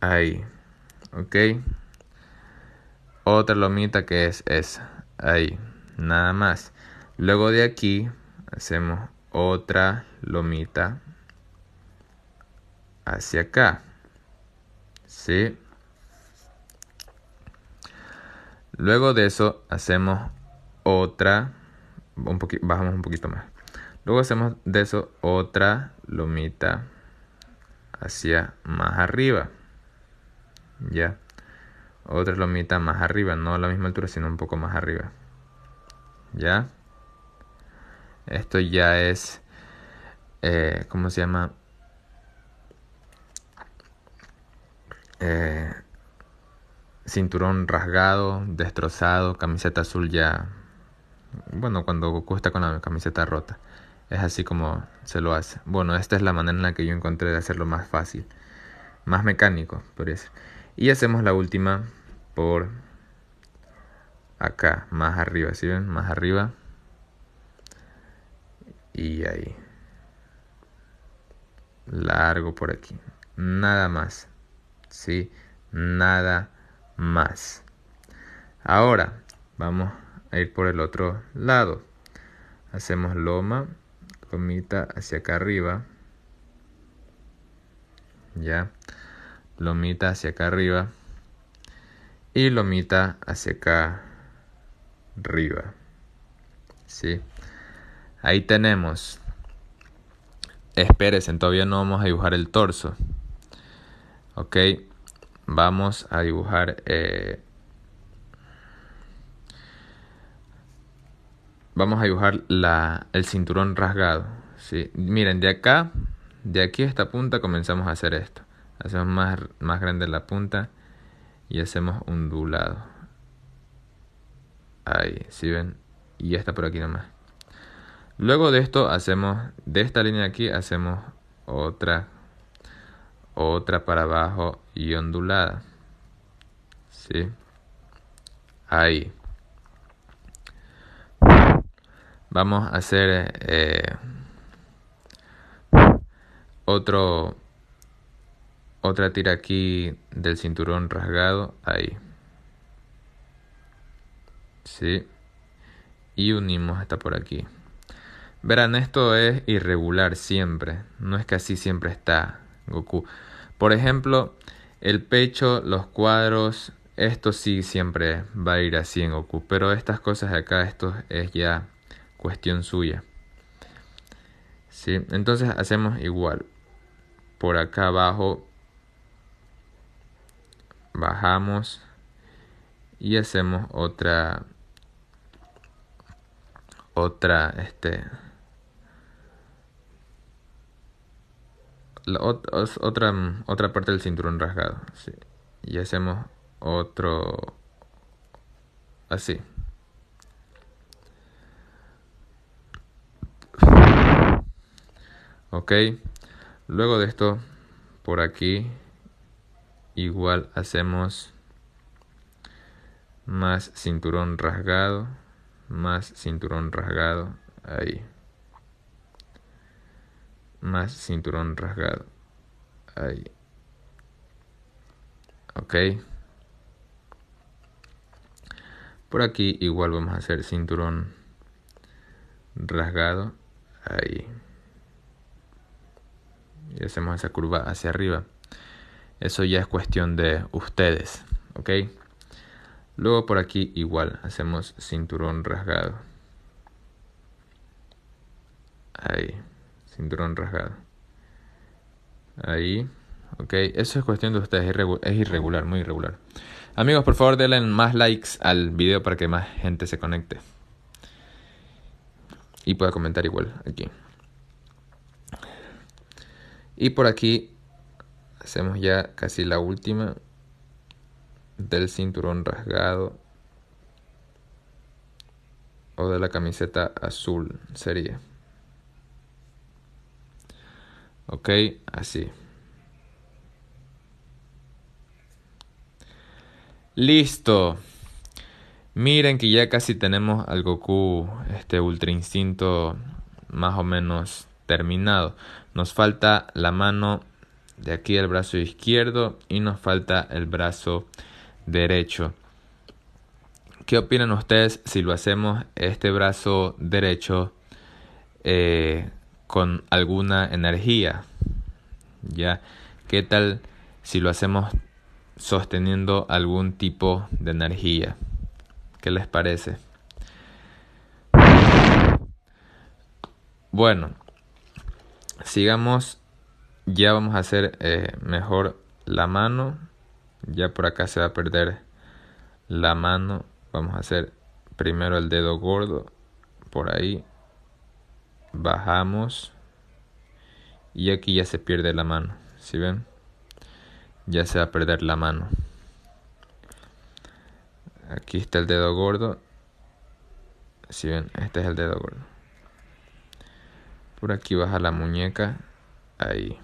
Ahí. ¿Ok? Otra lomita que es esa. Ahí. Nada más. Luego de aquí hacemos otra lomita hacia acá. ¿Sí? Luego de eso hacemos otra. bajamos un poquito más. Luego hacemos de eso otra lomita hacia más arriba. Ya. Otra lomita más arriba, no a la misma altura, sino un poco más arriba. Ya. Esto ya es, eh, ¿cómo se llama? Eh, cinturón rasgado, destrozado, camiseta azul ya. Bueno, cuando Goku está con la camiseta rota. Es así como se lo hace. Bueno, esta es la manera en la que yo encontré de hacerlo más fácil. Más mecánico, por eso. Y hacemos la última por acá, más arriba, ¿sí ven? Más arriba. Y ahí. Largo por aquí. Nada más. ¿Sí? Nada más. Ahora, vamos a ir por el otro lado. Hacemos loma. Lomita hacia acá arriba. Ya. Lomita hacia acá arriba. Y lomita hacia acá arriba. ¿Sí? Ahí tenemos. Espérense, todavía no vamos a dibujar el torso. Ok. Vamos a dibujar... Eh, vamos a dibujar la, el cinturón rasgado. ¿sí? Miren, de acá, de aquí a esta punta comenzamos a hacer esto. Hacemos más, más grande la punta y hacemos ondulado. Ahí, si ven? Y está por aquí nomás. Luego de esto hacemos, de esta línea aquí hacemos otra, otra para abajo y ondulada. ¿Sí? Ahí. vamos a hacer eh, otro otra tira aquí del cinturón rasgado ahí sí y unimos hasta por aquí verán esto es irregular siempre no es que así siempre está Goku por ejemplo el pecho los cuadros esto sí siempre va a ir así en Goku pero estas cosas de acá esto es ya cuestión suya. ¿Sí? Entonces hacemos igual. Por acá abajo bajamos y hacemos otra otra este otra otra parte del cinturón rasgado ¿sí? y hacemos otro así Ok, luego de esto, por aquí, igual hacemos más cinturón rasgado, más cinturón rasgado, ahí. Más cinturón rasgado, ahí. Ok. Por aquí igual vamos a hacer cinturón rasgado, ahí y hacemos esa curva hacia arriba. Eso ya es cuestión de ustedes, ¿ok? Luego por aquí igual, hacemos cinturón rasgado. Ahí, cinturón rasgado. Ahí, ok. Eso es cuestión de ustedes, es irregular, muy irregular. Amigos, por favor denle más likes al video para que más gente se conecte. Y pueda comentar igual aquí. Y por aquí hacemos ya casi la última del cinturón rasgado o de la camiseta azul sería. Ok, así. Listo. Miren que ya casi tenemos al Goku, este Ultra Instinto más o menos terminado. Nos falta la mano de aquí el brazo izquierdo y nos falta el brazo derecho. ¿Qué opinan ustedes si lo hacemos este brazo derecho eh, con alguna energía? ¿Ya? ¿Qué tal si lo hacemos sosteniendo algún tipo de energía? ¿Qué les parece? Bueno, Sigamos. Ya vamos a hacer eh, mejor la mano. Ya por acá se va a perder la mano. Vamos a hacer primero el dedo gordo. Por ahí. Bajamos. Y aquí ya se pierde la mano. si ven? Ya se va a perder la mano. Aquí está el dedo gordo. Si ¿Sí ven, este es el dedo gordo por aquí baja la muñeca, ahí.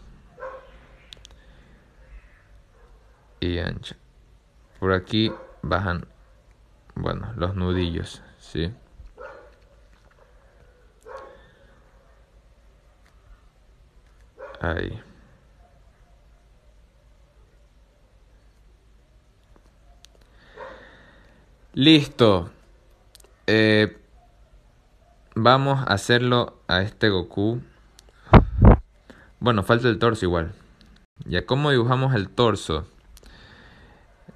Y ancha. Por aquí bajan, bueno, los nudillos, ¿sí? Ahí. Listo. Eh, Vamos a hacerlo a este Goku. Bueno, falta el torso igual. Ya, ¿cómo dibujamos el torso?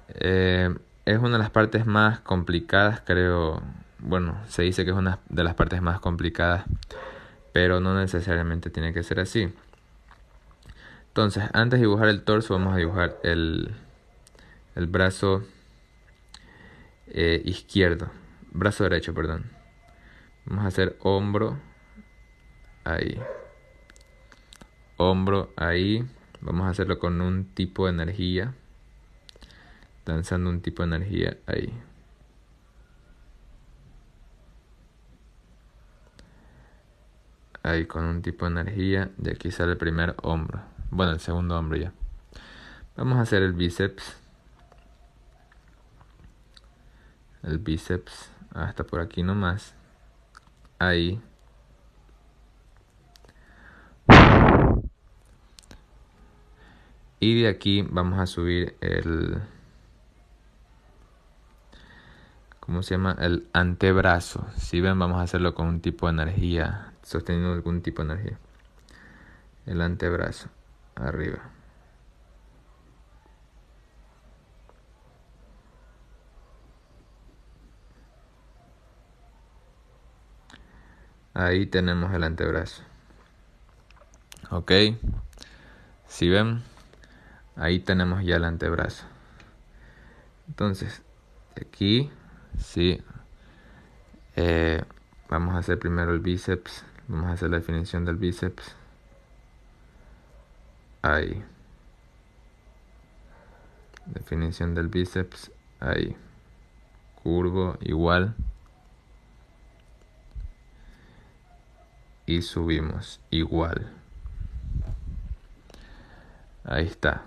Eh, es una de las partes más complicadas, creo. Bueno, se dice que es una de las partes más complicadas, pero no necesariamente tiene que ser así. Entonces, antes de dibujar el torso, vamos a dibujar el, brazo eh, izquierdo, brazo derecho, perdón. Vamos a hacer hombro. Ahí. Hombro ahí. Vamos a hacerlo con un tipo de energía. Danzando un tipo de energía ahí. Ahí con un tipo de energía. De aquí sale el primer hombro. Bueno, el segundo hombro ya. Vamos a hacer el bíceps. El bíceps hasta ah, por aquí nomás ahí. Y de aquí vamos a subir el... ¿Cómo se llama? El antebrazo. Si ven, vamos a hacerlo con un tipo de energía. Sosteniendo algún tipo de energía. El antebrazo. Arriba. Ahí tenemos el antebrazo. Ok. Si ven, ahí tenemos ya el antebrazo. Entonces, aquí, sí. Eh, vamos a hacer primero el bíceps. Vamos a hacer la definición del bíceps. Ahí. Definición del bíceps. Ahí. Curvo igual. y subimos igual ahí está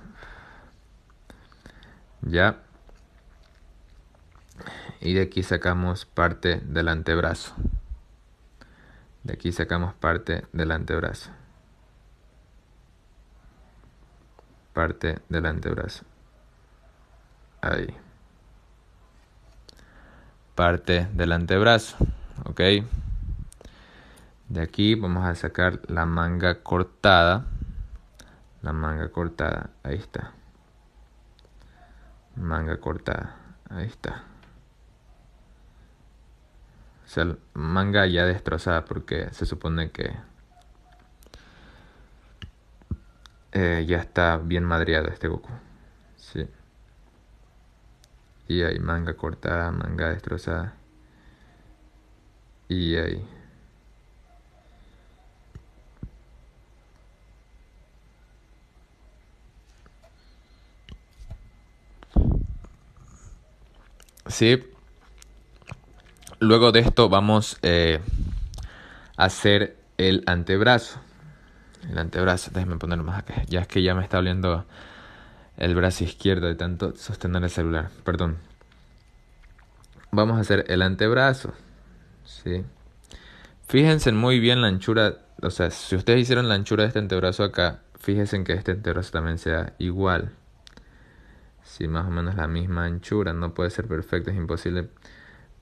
ya y de aquí sacamos parte del antebrazo de aquí sacamos parte del antebrazo parte del antebrazo ahí parte del antebrazo ok de aquí vamos a sacar la manga cortada la manga cortada ahí está manga cortada ahí está o sea, manga ya destrozada porque se supone que eh, ya está bien madreado este Goku. Sí. Y hay manga cortada, manga destrozada. Y ahí ¿sí? Luego de esto vamos eh, a hacer el antebrazo. El antebrazo, déjenme poner más acá. Ya es que ya me está oliendo el brazo izquierdo de tanto sostener el celular. Perdón. Vamos a hacer el antebrazo. ¿sí? Fíjense muy bien la anchura. O sea, si ustedes hicieron la anchura de este antebrazo acá, fíjense que este antebrazo también sea igual si más o menos la misma anchura, no puede ser perfecto, es imposible,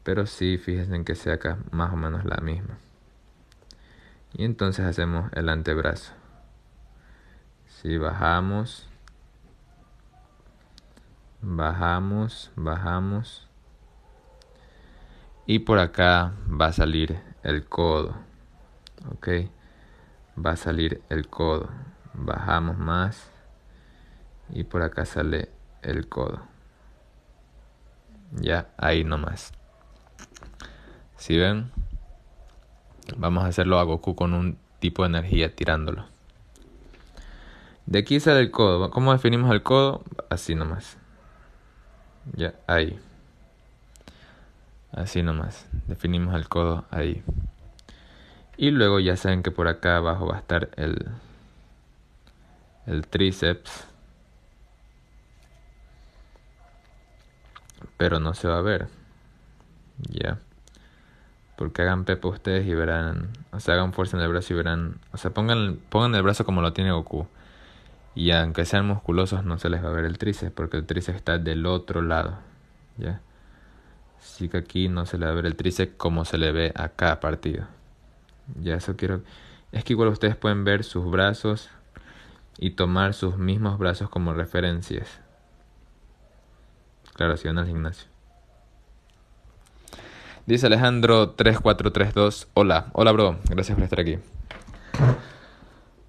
pero sí fíjense en que sea acá más o menos la misma. Y entonces hacemos el antebrazo. Si bajamos, bajamos, bajamos. Y por acá va a salir el codo. Ok, va a salir el codo. Bajamos más. Y por acá sale el codo. Ya, ahí nomás. Si ven, vamos a hacerlo a Goku con un tipo de energía tirándolo. De aquí sale el codo. ¿Cómo definimos el codo? Así nomás. Ya, ahí. Así nomás. Definimos el codo ahí. Y luego ya saben que por acá abajo va a estar el, el tríceps. pero no se va a ver. Ya. Porque hagan Pepa ustedes y verán. O sea, hagan fuerza en el brazo y verán. O sea, pongan, pongan el brazo como lo tiene Goku. Y aunque sean musculosos, no se les va a ver el tríceps. Porque el tríceps está del otro lado. ¿Ya? Así que aquí no se le va a ver el tríceps como se le ve a cada partido. Ya, eso quiero. Es que igual ustedes pueden ver sus brazos y tomar sus mismos brazos como referencias. Claro, si van al gimnasio. Dice Alejandro 3432. Hola, hola bro, gracias por estar aquí.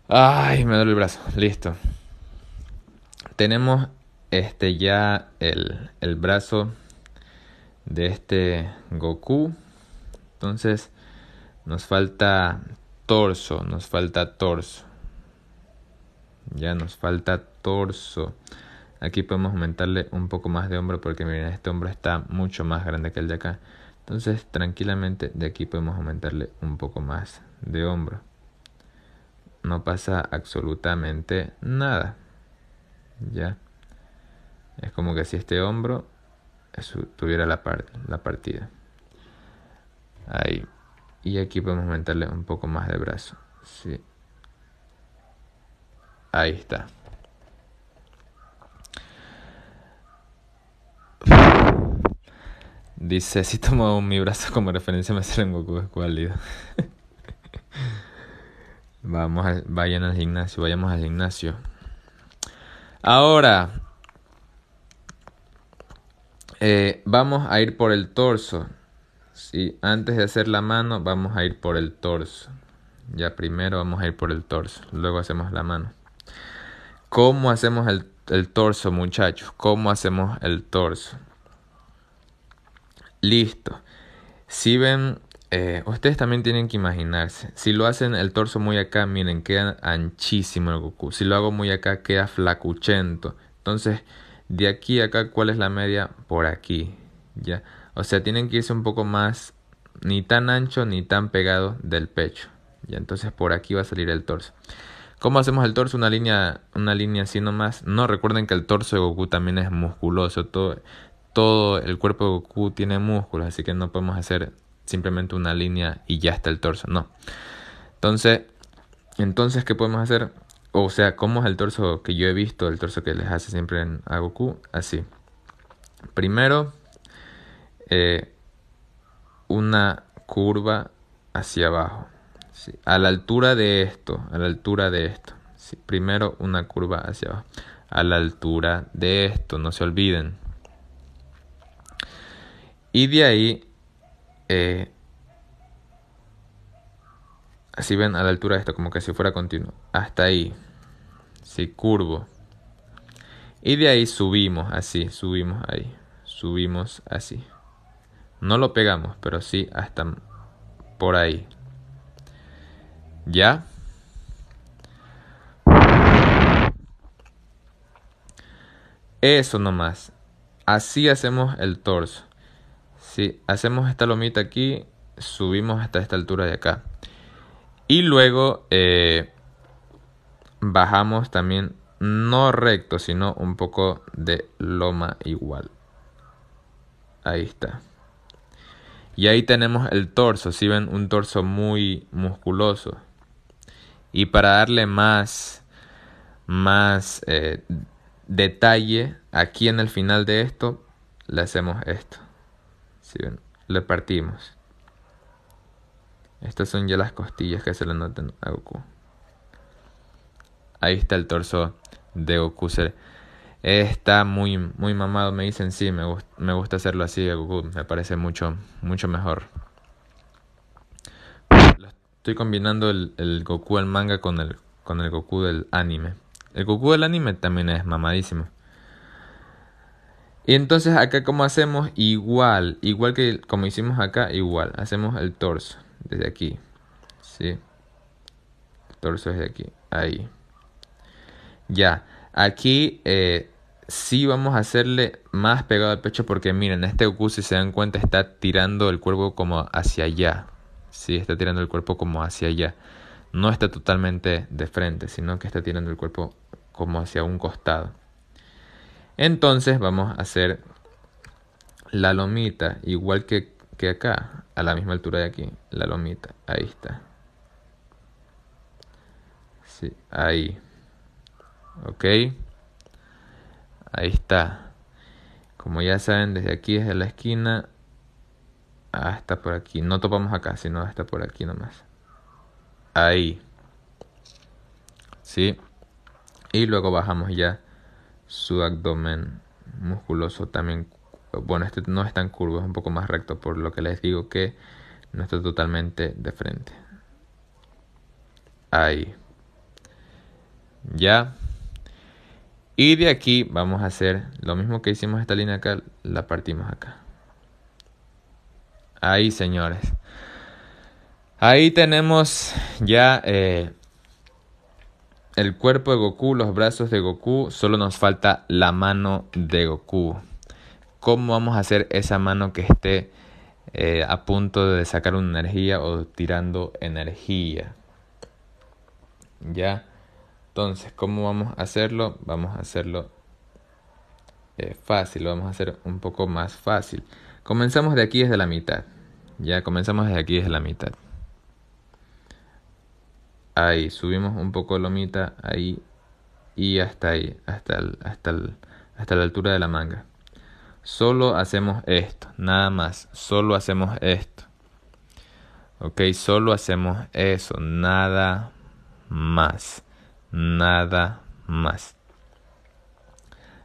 Ay, me duele el brazo. Listo. Tenemos este ya el, el brazo de este Goku. Entonces, nos falta torso, nos falta torso. Ya nos falta torso. Aquí podemos aumentarle un poco más de hombro porque miren, este hombro está mucho más grande que el de acá. Entonces tranquilamente de aquí podemos aumentarle un poco más de hombro. No pasa absolutamente nada. Ya. Es como que si este hombro tuviera la, la partida. Ahí. Y aquí podemos aumentarle un poco más de brazo. Sí. Ahí está. Dice, si tomo mi brazo como referencia me sale un Goku escuálido. [LAUGHS] Vamos vayan al gimnasio, vayamos al gimnasio. Ahora, eh, vamos a ir por el torso. Sí, antes de hacer la mano, vamos a ir por el torso. Ya primero vamos a ir por el torso, luego hacemos la mano. ¿Cómo hacemos el torso, muchachos? ¿Cómo hacemos el torso? Listo. Si ven, eh, ustedes también tienen que imaginarse. Si lo hacen el torso muy acá, miren, queda anchísimo el Goku. Si lo hago muy acá, queda flacuchento. Entonces, de aquí a acá, ¿cuál es la media? Por aquí. ¿ya? O sea, tienen que irse un poco más, ni tan ancho ni tan pegado del pecho. ¿ya? Entonces, por aquí va a salir el torso. ¿Cómo hacemos el torso? Una línea, una línea así nomás. No recuerden que el torso de Goku también es musculoso. Todo, todo el cuerpo de Goku tiene músculos, así que no podemos hacer simplemente una línea y ya está el torso, no. Entonces, entonces ¿qué podemos hacer? O sea, ¿cómo es el torso que yo he visto, el torso que les hace siempre en, a Goku? Así. Primero, eh, una curva hacia abajo. A la altura de esto, a la altura de esto. Primero, una curva hacia abajo. A la altura de esto, no se olviden. Y de ahí, eh, así ven a la altura de esto, como que si fuera continuo, hasta ahí, si sí, curvo. Y de ahí subimos así, subimos ahí, subimos así. No lo pegamos, pero sí hasta por ahí. ¿Ya? Eso nomás. Así hacemos el torso. Hacemos esta lomita aquí, subimos hasta esta altura de acá. Y luego eh, bajamos también, no recto, sino un poco de loma igual. Ahí está. Y ahí tenemos el torso, si ven un torso muy musculoso. Y para darle más, más eh, detalle, aquí en el final de esto, le hacemos esto le partimos. Estas son ya las costillas que se le notan a Goku. Ahí está el torso de Goku. Está muy, muy mamado. Me dicen, sí, me, gusta hacerlo así a Goku. Me parece mucho, mucho mejor. Estoy combinando el, Goku del manga con el, con el Goku del anime. El Goku del anime también es mamadísimo. Y entonces acá como hacemos igual, igual que como hicimos acá, igual, hacemos el torso desde aquí, ¿sí? El torso desde aquí, ahí. Ya, aquí eh, sí vamos a hacerle más pegado al pecho porque miren, este Goku si se dan cuenta está tirando el cuerpo como hacia allá, ¿sí? Está tirando el cuerpo como hacia allá. No está totalmente de frente, sino que está tirando el cuerpo como hacia un costado. Entonces vamos a hacer la lomita igual que, acá, a la misma altura de aquí, la lomita, ahí está. Sí, ahí. Ok. Ahí está. Como ya saben, desde aquí, desde la esquina hasta por aquí. No topamos acá, sino hasta por aquí nomás. Ahí. ¿Sí? Y luego bajamos ya su abdomen musculoso también, bueno, este no es tan curvo, es un poco más recto, por lo que les digo que no está totalmente de frente. Ahí. Ya. Y de aquí vamos a hacer lo mismo que hicimos esta línea acá, la partimos acá. Ahí, señores. Ahí tenemos ya eh, el cuerpo de Goku, los brazos de Goku, solo nos falta la mano de Goku. ¿Cómo vamos a hacer esa mano que esté eh, a punto de sacar una energía o tirando energía? ¿Ya? Entonces, ¿cómo vamos a hacerlo? Vamos a hacerlo eh, fácil, lo vamos a hacer un poco más fácil. Comenzamos de aquí desde la mitad. Ya comenzamos de aquí desde la mitad. Ahí, subimos un poco lomita, ahí y hasta ahí, hasta, el, hasta, hasta la altura de la manga. Solo hacemos esto, nada más, solo hacemos esto. Ok, solo hacemos eso, nada más, nada más.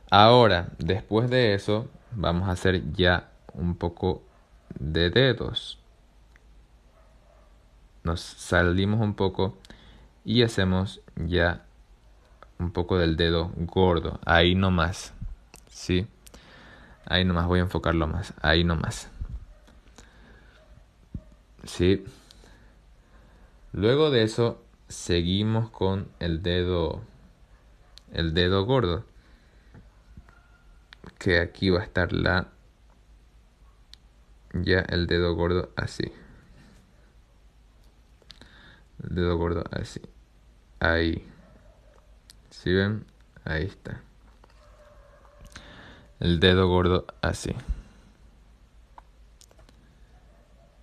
Ahora, después de eso, vamos a hacer ya un poco de dedos. Nos salimos un poco y hacemos ya un poco del dedo gordo, ahí nomás, ¿sí? Ahí no más, voy a enfocarlo más, ahí más ¿Sí? Luego de eso, seguimos con el dedo, el dedo gordo, que aquí va a estar la, ya el dedo gordo así. El dedo gordo así ahí. ¿Sí ven? Ahí está. El dedo gordo así.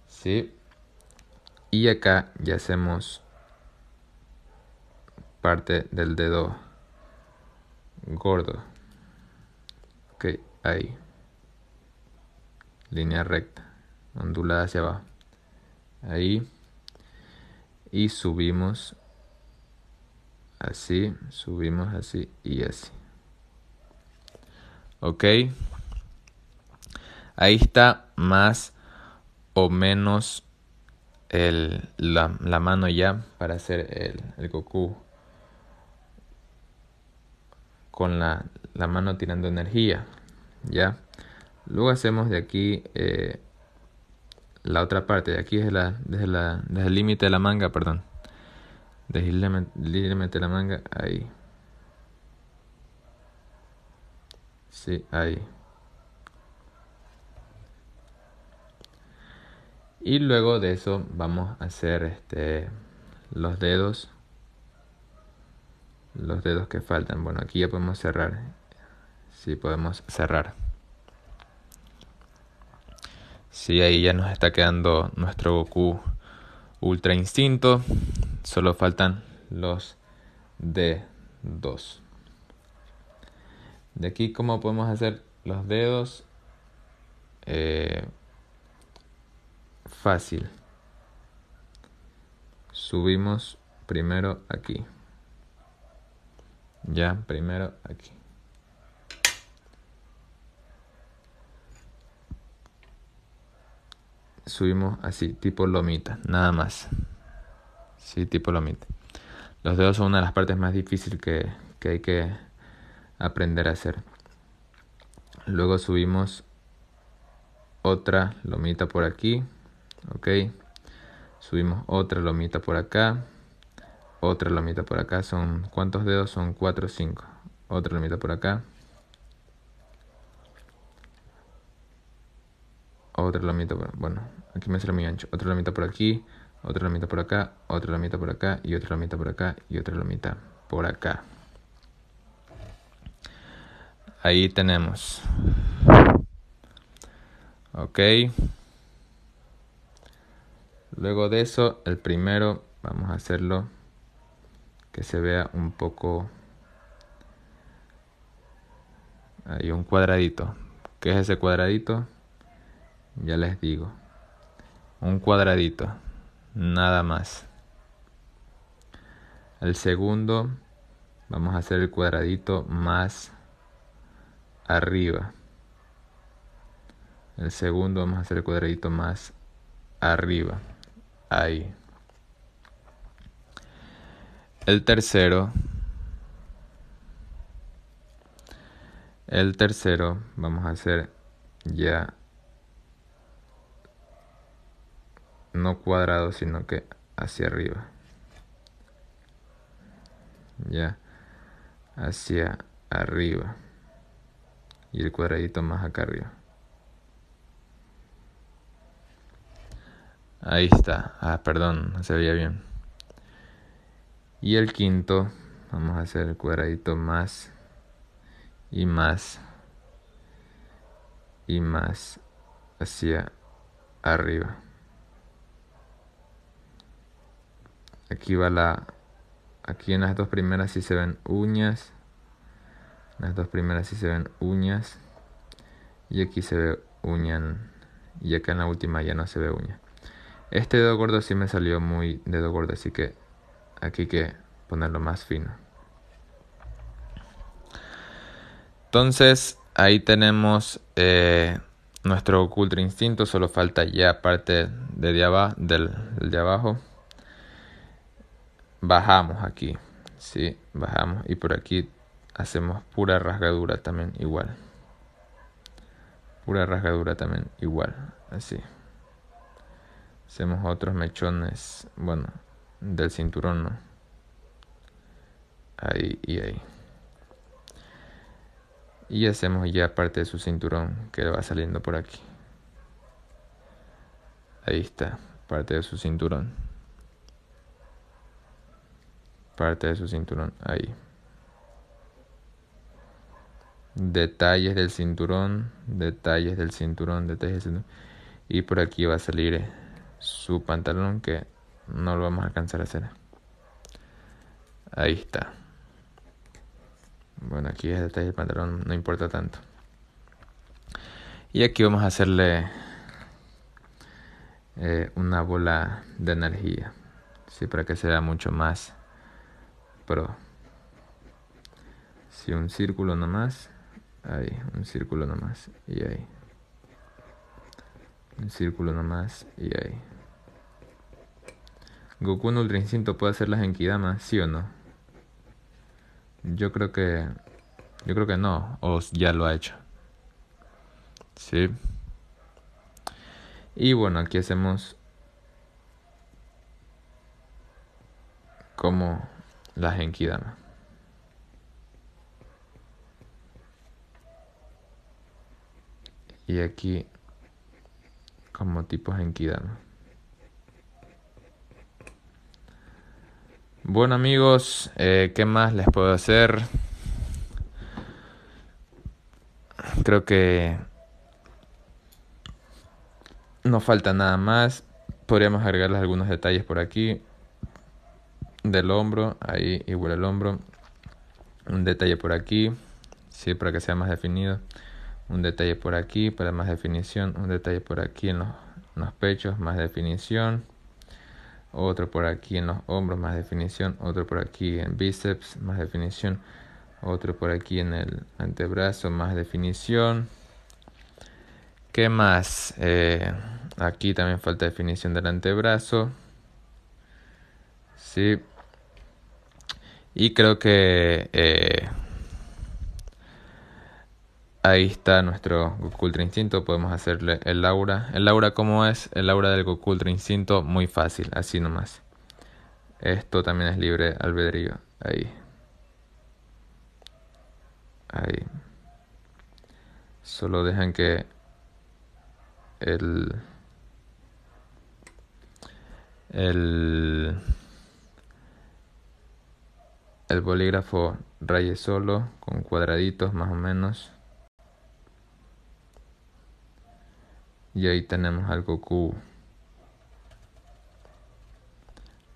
¿Sí? Y acá ya hacemos parte del dedo gordo. Ok, ahí. Línea recta, ondulada hacia abajo. Ahí. Y subimos así, subimos así y así. ¿Ok? Ahí está más o menos la, mano ya para hacer el, el Goku con la, mano tirando energía. ¿Ya? Luego hacemos de aquí eh, la otra parte. De aquí es desde el límite de la manga, perdón meter la manga ahí. Sí, ahí. Y luego de eso vamos a hacer este, los dedos. Los dedos que faltan. Bueno, aquí ya podemos cerrar. Sí, podemos cerrar. Sí, ahí ya nos está quedando nuestro Goku Ultra Instinto. Solo faltan los D2. De aquí, ¿cómo podemos hacer los dedos? Eh, fácil. Subimos primero aquí. Ya, primero aquí. subimos así, tipo lomita, nada más. Sí, tipo lomita. Los dedos son una de las partes más difíciles que, hay que aprender a hacer. Luego subimos otra lomita por aquí, ok. Subimos otra lomita por acá, otra lomita por acá. Son, ¿cuántos dedos? Son 4 o 5. Otra lomita por acá. otra lamita, bueno, aquí me sale muy ancho, otra lamita por aquí, otra lamita por acá, otra lamita por acá, y otra lamita por acá, y otra lamita por acá. Ahí tenemos. Ok. Luego de eso, el primero vamos a hacerlo que se vea un poco... Hay un cuadradito. ¿Qué es ese cuadradito? ya les digo, un cuadradito, nada más. El segundo, vamos a hacer el cuadradito más arriba. El segundo, vamos a hacer el cuadradito más arriba. Ahí. El tercero, el tercero, vamos a hacer ya no cuadrado, sino que hacia arriba. Ya, hacia arriba. Y el cuadradito más acá arriba. Ahí está. Ah, perdón, no se veía bien. Y el quinto, vamos a hacer el cuadradito más y más y más hacia arriba. Aquí va la... Aquí en las dos primeras sí se ven uñas. En las dos primeras sí se ven uñas. Y aquí se ve uña. Y acá en la última ya no se ve uña. Este dedo gordo sí me salió muy dedo gordo, así que aquí hay que ponerlo más fino. Entonces ahí tenemos eh, nuestro oculto instinto, solo falta ya parte de, de, abajo, del de abajo bajamos aquí, ¿sí? Bajamos y por aquí hacemos pura rasgadura también igual. Pura rasgadura también igual, así. Hacemos otros mechones, bueno, del cinturón, ¿no? Ahí y ahí. Y hacemos ya parte de su cinturón que va saliendo por aquí. Ahí está, parte de su cinturón parte de su cinturón. Ahí. Detalles del cinturón. Detalles del cinturón. Detalles del cinturón. Y por aquí va a salir eh, su pantalón que no lo vamos a alcanzar a hacer. Ahí está. Bueno, aquí es el detalle del pantalón, no importa tanto. Y aquí vamos a hacerle eh, una bola de energía. ¿sí? Para que sea mucho más pero si un círculo nomás ahí un círculo nomás y ahí un círculo nomás y ahí Goku en Ultra Instinto puede hacer las Enkidamas, ¿sí o no? Yo creo que yo creo que no, o ya lo ha hecho. Sí. Y bueno, aquí hacemos como la dama Y aquí como tipo dama Bueno amigos, eh, ¿qué más les puedo hacer? Creo que no falta nada más. Podríamos agregarles algunos detalles por aquí del hombro, ahí igual el hombro, un detalle por aquí, ¿sí? para que sea más definido, un detalle por aquí para más definición, un detalle por aquí en los, pechos, más definición, otro por aquí en los hombros, más definición, otro por aquí en bíceps, más definición, otro por aquí en el antebrazo, más definición. ¿Qué más? Eh, aquí también falta definición del antebrazo. Sí. Y creo que eh, ahí está nuestro Goku Instinto. Podemos hacerle el laura El aura, ¿cómo es? El laura del Goku Instinto, muy fácil, así nomás. Esto también es libre albedrío. Ahí. Ahí. Solo dejan que el. El el bolígrafo raye solo con cuadraditos más o menos y ahí tenemos al Goku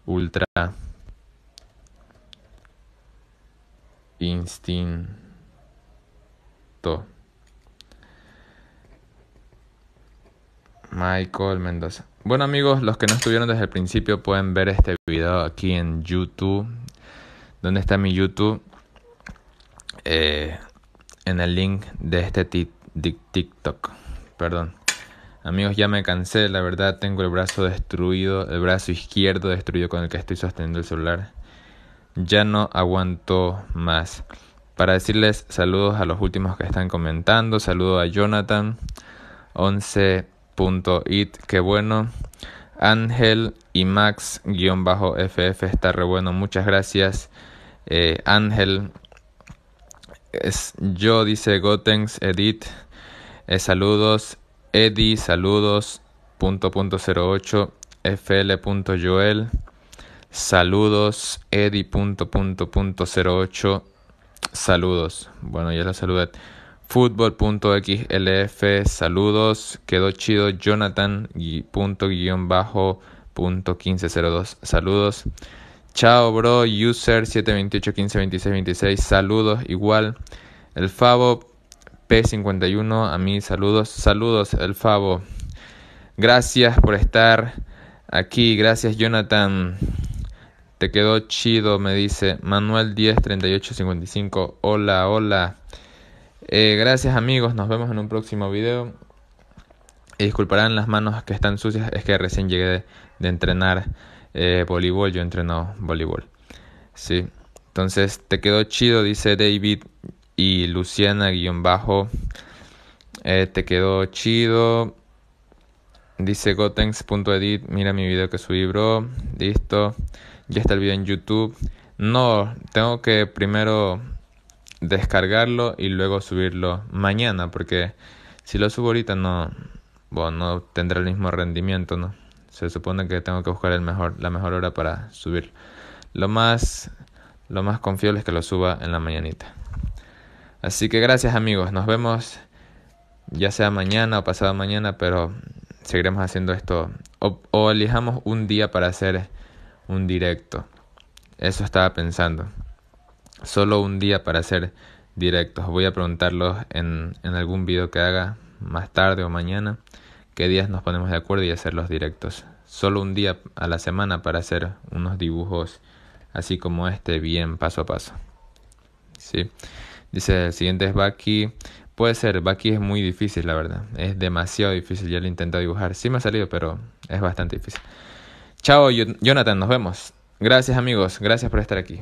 ultra instinto Michael Mendoza bueno amigos los que no estuvieron desde el principio pueden ver este video aquí en YouTube dónde está mi YouTube, eh, en el link de este TikTok. Perdón. Amigos, ya me cansé, la verdad tengo el brazo destruido, el brazo izquierdo destruido con el que estoy sosteniendo el celular. Ya no aguanto más. Para decirles saludos a los últimos que están comentando, saludo a Jonathan, 11.it, qué bueno. Ángel y Max-FF está re bueno, muchas gracias. Eh, Ángel, es, yo dice Gotens Edith, eh, saludos, Eddie, saludos, punto punto cero ocho FL punto Joel, saludos, Eddie punto punto punto ocho saludos, bueno ya la saludé, XLF saludos, quedó chido, Jonathan, punto guión bajo, punto dos saludos, Chao, bro, user 728152626 Saludos, igual. El Favo P51, a mí saludos. Saludos, el Favo. Gracias por estar aquí. Gracias, Jonathan. Te quedó chido, me dice Manuel 103855 Hola, hola. Eh, gracias, amigos. Nos vemos en un próximo video. Y disculparán las manos que están sucias, es que recién llegué de entrenar. Eh, voleibol, yo entrenado voleibol. Sí, entonces te quedó chido, dice David y Luciana guión bajo. Eh, te quedó chido. Dice gotenks.edit, mira mi video que subí, bro. Listo. Ya está el video en YouTube. No, tengo que primero descargarlo y luego subirlo mañana, porque si lo subo ahorita no, bueno, no tendrá el mismo rendimiento, ¿no? se supone que tengo que buscar el mejor, la mejor hora para subir. Lo más, lo más confiable es que lo suba en la mañanita. Así que gracias amigos, nos vemos ya sea mañana o pasado mañana, pero seguiremos haciendo esto. O, elijamos un día para hacer un directo. Eso estaba pensando. Solo un día para hacer directos. Voy a preguntarlos en, en algún video que haga más tarde o mañana qué días nos ponemos de acuerdo y hacer los directos. Solo un día a la semana para hacer unos dibujos así como este, bien paso a paso. ¿Sí? Dice, el siguiente es Baki. Puede ser, Baki es muy difícil, la verdad. Es demasiado difícil, ya lo he dibujar. Sí me ha salido, pero es bastante difícil. Chao, Jonathan, nos vemos. Gracias amigos, gracias por estar aquí.